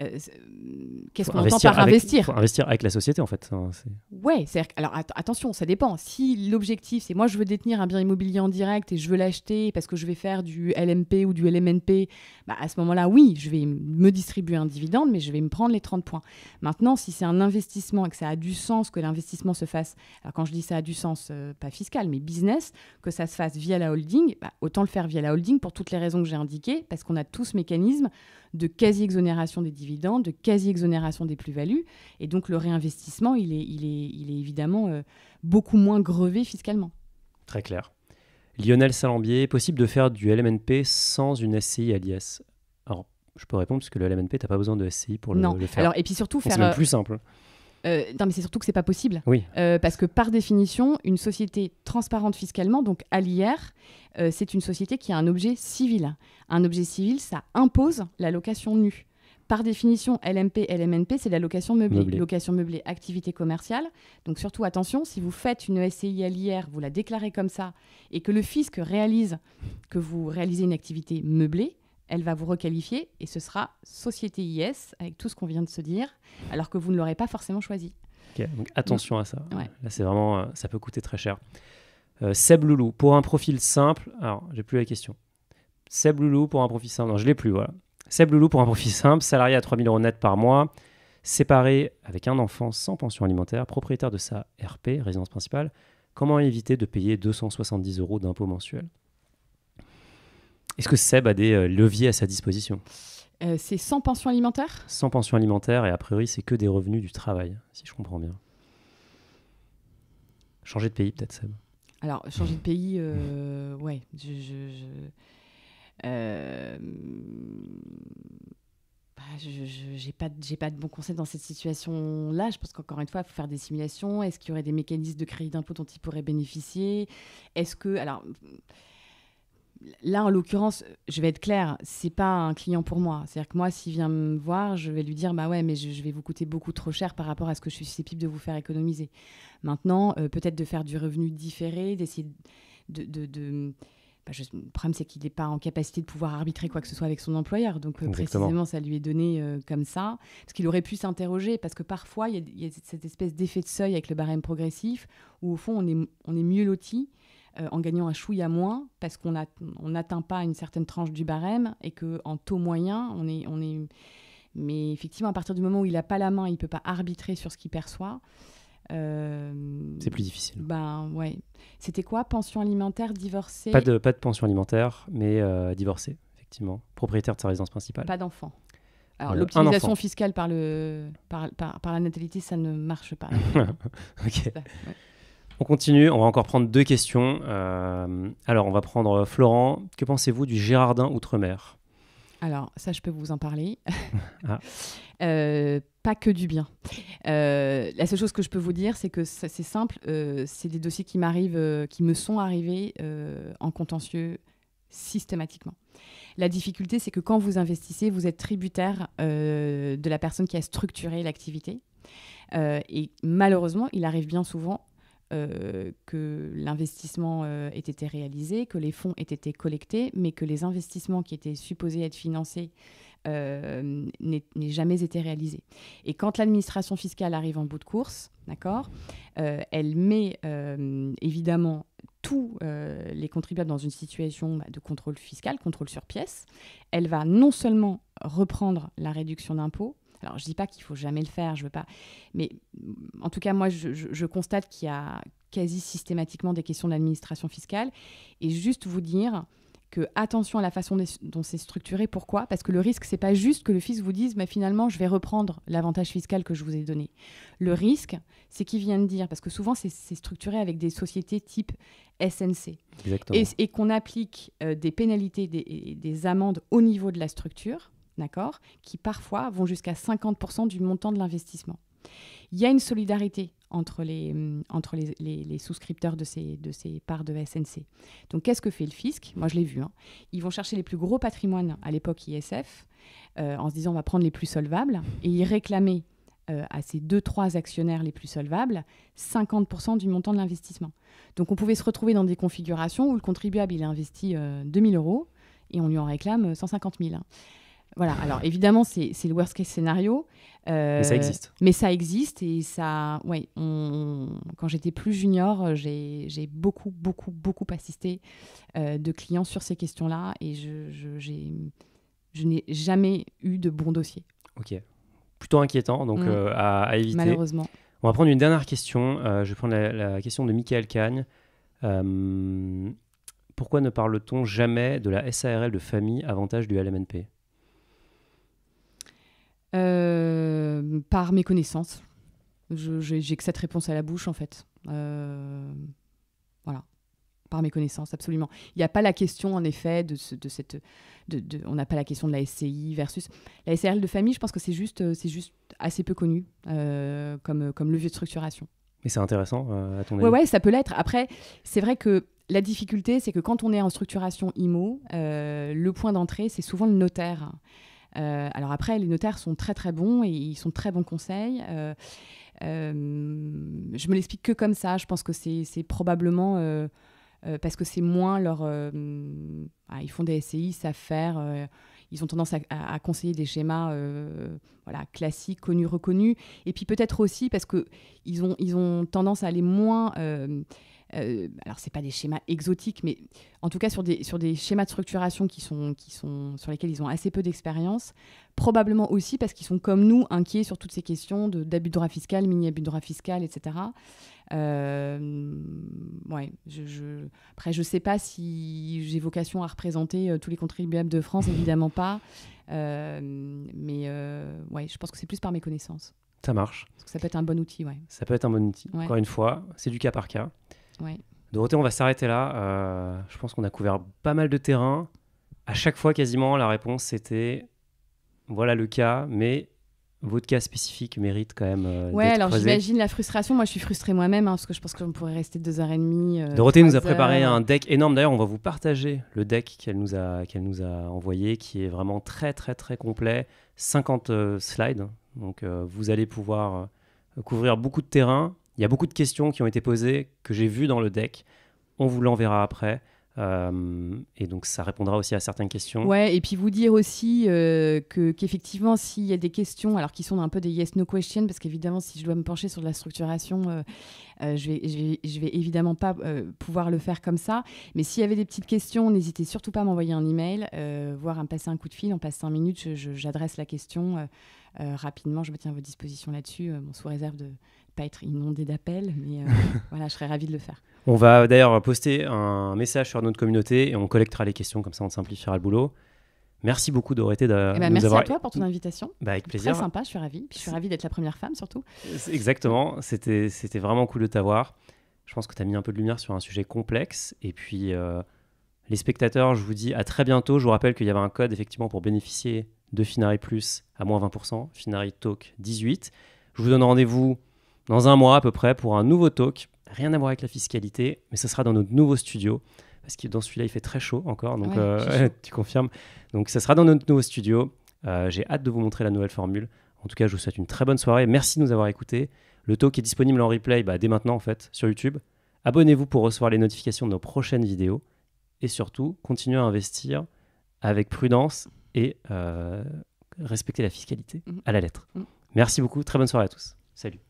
euh, hum, qu'est-ce qu'on entend par investir Investir avec la société, en fait. Ouais, alors attention, ça dépend. Si l'objectif, c'est moi, je veux détenir un bien immobilier en direct et je veux l'acheter parce que je vais faire du LMP ou du LMNP, bah, à ce moment-là, oui, je vais me distribuer un dividende, mais je vais me prendre les 30 points. Maintenant, si c'est un investissement et que ça a du sens que l'investissement se fasse, alors quand je dis ça a du sens, euh, pas fiscal, mais business, que ça se fasse via la holding, bah, autant le faire via la holding pour toutes les raisons que j'ai indiquées, parce qu'on a tous ce mécanisme de quasi-exonération des dividendes dividendes, de quasi-exonération des plus-values. Et donc le réinvestissement, il est, il est, il est évidemment euh, beaucoup moins grevé fiscalement. Très clair. Lionel Salambier, possible de faire du LMNP sans une SCI alias Alors, je peux répondre parce que le LMNP, tu n'as pas besoin de SCI pour le, faire. Alors, et puis surtout, faire. C'est plus simple. Euh, euh, non, mais c'est surtout que c'est pas possible. Oui. parce que par définition, une société transparente fiscalement, donc à l'IR, c'est une société qui a un objet civil. Un objet civil, ça impose la location nue par définition, LMP, LMNP, c'est la location meublée. Location meublée, activité commerciale. Donc surtout, attention, si vous faites une SCI hier vous la déclarez comme ça, et que le fisc réalise que vous réalisez une activité meublée, elle va vous requalifier et ce sera société IS avec tout ce qu'on vient de se dire, alors que vous ne l'aurez pas forcément choisi. donc attention à ça. Là, c'est vraiment, euh, ça peut coûter très cher. Euh, Seb Loulou, pour un profil simple, alors j'ai plus la question. Seb Loulou pour un profil simple, non, je l'ai plus, voilà. Seb Loulou pour un profit simple, salarié à 3 000 euros net par mois, séparé avec un enfant sans pension alimentaire, propriétaire de sa RP, résidence principale. Comment éviter de payer 270 euros d'impôts mensuel Est-ce que Seb a des euh, leviers à sa disposition euh, C'est sans pension alimentaire Sans pension alimentaire et a priori c'est que des revenus du travail, si je comprends bien. Changer de pays peut-être Seb Alors changer de pays, euh, ouais. Euh, bah, je n'ai pas, de bon conseil dans cette situation-là. Je pense qu'encore une fois, il faut faire des simulations. Est-ce qu'il y aurait des mécanismes de crédit d'impôt dont il pourrait bénéficier Est-ce que. Alors. Là, en l'occurrence, je vais être claire, c'est pas un client pour moi. C'est-à-dire que moi, s'il vient me voir, je vais lui dire Bah ouais, mais je, vais vous coûter beaucoup trop cher par rapport à ce que je suis susceptible de vous faire économiser. Maintenant, euh, peut-être de faire du revenu différé, d'essayer de, de bah, le problème, c'est qu'il n'est pas en capacité de pouvoir arbitrer quoi que ce soit avec son employeur. Donc, euh, précisément, ça lui est donné euh, comme ça. Parce qu'il aurait pu s'interroger, parce que parfois, il y, a cette espèce d'effet de seuil avec le barème progressif, où au fond, on est, mieux loti euh, en gagnant un chouïa moins, parce qu'on n'atteint pas une certaine tranche du barème, et qu'en taux moyen, on est, on est. Mais effectivement, à partir du moment où il n'a pas la main, il ne peut pas arbitrer sur ce qu'il perçoit. Euh, c'est plus difficile. Ben ouais. C'était quoi Pension alimentaire, divorcé pas de, pas de pension alimentaire, mais divorcée, euh, divorcé, effectivement. Propriétaire de sa résidence principale. Pas d'enfant. Alors euh, l'optimisation fiscale par, le, par, par, par, la natalité, ça ne marche pas. (laughs) ok. On continue, on va encore prendre deux questions. alors on va prendre Florent. Que pensez-vous du Gérardin Outre-mer alors, ça, je peux vous en parler. (laughs) Ah. Euh, pas que du bien. Euh, la seule chose que je peux vous dire, c'est que c'est simple. Euh, c'est des dossiers qui m'arrivent, qui me sont arrivés en contentieux systématiquement. La difficulté, c'est que quand vous investissez, vous êtes tributaire de la personne qui a structuré l'activité. et malheureusement, il arrive bien souvent euh, que l'investissement euh, ait été réalisé, que les fonds aient été collectés, mais que les investissements qui étaient supposés être financés euh, n'aient jamais été réalisés. Et quand l'administration fiscale arrive en bout de course, d'accord, elle met évidemment tous les contribuables dans une situation bah, de contrôle fiscal, contrôle sur pièce. Elle va non seulement reprendre la réduction d'impôt, alors, je dis pas qu'il faut jamais le faire, je veux pas. Mais en tout cas, moi, je, constate qu'il y a quasi systématiquement des questions d'administration fiscale. Et juste vous dire que attention à la façon dont c'est structuré. Pourquoi Parce que le risque, c'est pas juste que le fils vous dise, mais finalement, je vais reprendre l'avantage fiscal que je vous ai donné. Le risque, c'est qu'il de dire, parce que souvent, c'est structuré avec des sociétés type SNC, et, qu'on applique euh, des pénalités, des, des amendes au niveau de la structure d'accord Qui parfois vont jusqu'à 50% du montant de l'investissement. Il y a une solidarité entre les, mm, entre les, souscripteurs de ces, de ces parts de SNC. Donc qu'est-ce que fait le fisc Moi je l'ai vu. Hein. Ils vont chercher les plus gros patrimoines à l'époque ISF euh, en se disant on va prendre les plus solvables et ils réclamer euh, à ces deux, trois actionnaires les plus solvables 50% du montant de l'investissement. Donc on pouvait se retrouver dans des configurations où le contribuable il a investi 2 euh, 2000 euros et on lui en réclame 150 000. Voilà, alors évidemment, c'est le worst case scénario. Euh, mais ça existe. Mais ça existe et ça. Oui, quand j'étais plus junior, euh, j'ai beaucoup, beaucoup, beaucoup assisté euh, de clients sur ces questions-là et je, je, n'ai jamais eu de bon dossier. Ok. Plutôt inquiétant, donc mm. à, éviter. Malheureusement. On va prendre une dernière question. je vais prendre la, la question de Michael Cagne. pourquoi ne parle-t-on jamais de la SARL de famille avantage du LMNP euh, par mes connaissances. J'ai que cette réponse à la bouche, en fait. Euh, voilà. Par mes connaissances, absolument. Il n'y a pas la question, en effet, de, cette. De, on n'a pas la question de la SCI versus. La SRL de famille, je pense que c'est juste, euh, juste assez peu connu comme, comme levier de structuration. Mais c'est intéressant, à ton avis. Oui, ouais, ça peut l'être. Après, c'est vrai que la difficulté, c'est que quand on est en structuration IMO, le point d'entrée, c'est souvent le notaire. Euh, alors après, les notaires sont très très bons et ils sont très bons conseils. Euh, euh, je me l'explique que comme ça. Je pense que c'est probablement parce que c'est moins leur. Ah, ils font des SCI, ils savent faire ils ont tendance à, conseiller des schémas voilà, classiques, connus, reconnus. Et puis peut-être aussi parce qu'ils ont, ils ont tendance à aller moins euh, alors c'est pas des schémas exotiques, mais en tout cas sur des, sur des schémas de structuration qui sont, qui sont, sur lesquels ils ont assez peu d'expérience, probablement aussi parce qu'ils sont comme nous inquiets sur toutes ces questions d'abus de droit fiscal, mini-abus de droit fiscal, etc. Euh, ouais, je, je... Après, je sais pas si j'ai vocation à représenter euh, tous les contribuables de France, évidemment pas. Euh, mais euh, ouais, je pense que c'est plus par mes connaissances. Ça marche. que ça peut être un bon outil, ouais. Ça peut être un bon outil. Encore une fois, c'est du cas par cas. Ouais. Dorothée, on va s'arrêter là. Euh, je pense qu'on a couvert pas mal de terrain. À chaque fois, quasiment, la réponse c'était voilà le cas, mais votre cas spécifique mérite quand même. Euh, ouais, alors j'imagine la frustration. Moi, je suis frustré moi-même hein, parce que je pense qu'on pourrait rester deux heures et demie. Euh, Dorothée nous a préparé un deck énorme. D'ailleurs, on va vous partager le deck qu'elle nous a qu'elle nous a envoyé, qui est vraiment très très très complet, 50 slides. Donc, vous allez pouvoir couvrir beaucoup de terrain. Il y a beaucoup de questions qui ont été posées que j'ai vues dans le deck. On vous l'enverra après. Euh, et donc ça répondra aussi à certaines questions. Ouais, et puis vous dire aussi euh, que qu'effectivement s'il y a des questions, alors qui sont un peu des yes/no questions, parce qu'évidemment si je dois me pencher sur la structuration, euh, je, vais, je, vais, évidemment pas pouvoir le faire comme ça. Mais s'il y avait des petites questions, n'hésitez surtout pas à m'envoyer un email, voire à me passer un coup de fil. On passe cinq minutes, j'adresse la question rapidement. Je me tiens à votre disposition là-dessus, mon sous réserve de pas être inondé d'appels, mais euh, (laughs) voilà, je serais ravie de le faire. On va d'ailleurs poster un message sur notre communauté et on collectera les questions, comme ça on simplifiera le boulot. Merci beaucoup Dorothée eh ben, de, eh merci à toi pour ton invitation. Bah, avec plaisir. Très sympa, je suis ravie. je suis ravie d'être la première femme surtout. Exactement, c'était vraiment cool de t'avoir. Je pense que tu as mis un peu de lumière sur un sujet complexe. Et puis euh, les spectateurs, je vous dis à très bientôt. Je vous rappelle qu'il y avait un code effectivement pour bénéficier de Finari Plus à moins 20%, Finari Talk 18. Je vous donne rendez-vous dans un mois à peu près pour un nouveau talk. Rien à voir avec la fiscalité, mais ce sera dans notre nouveau studio. Parce que dans celui-là, il fait très chaud encore, donc euh, (laughs) tu confirmes. Donc, ça sera dans notre nouveau studio. Euh, j'ai hâte de vous montrer la nouvelle formule. En tout cas, je vous souhaite une très bonne soirée. Merci de nous avoir écoutés. Le talk est disponible en replay bah, dès maintenant, en fait, sur YouTube. Abonnez-vous pour recevoir les notifications de nos prochaines vidéos. Et surtout, continuez à investir avec prudence et euh, respecter la fiscalité mm. à la lettre. Mm. Merci beaucoup. Très bonne soirée à tous. Salut.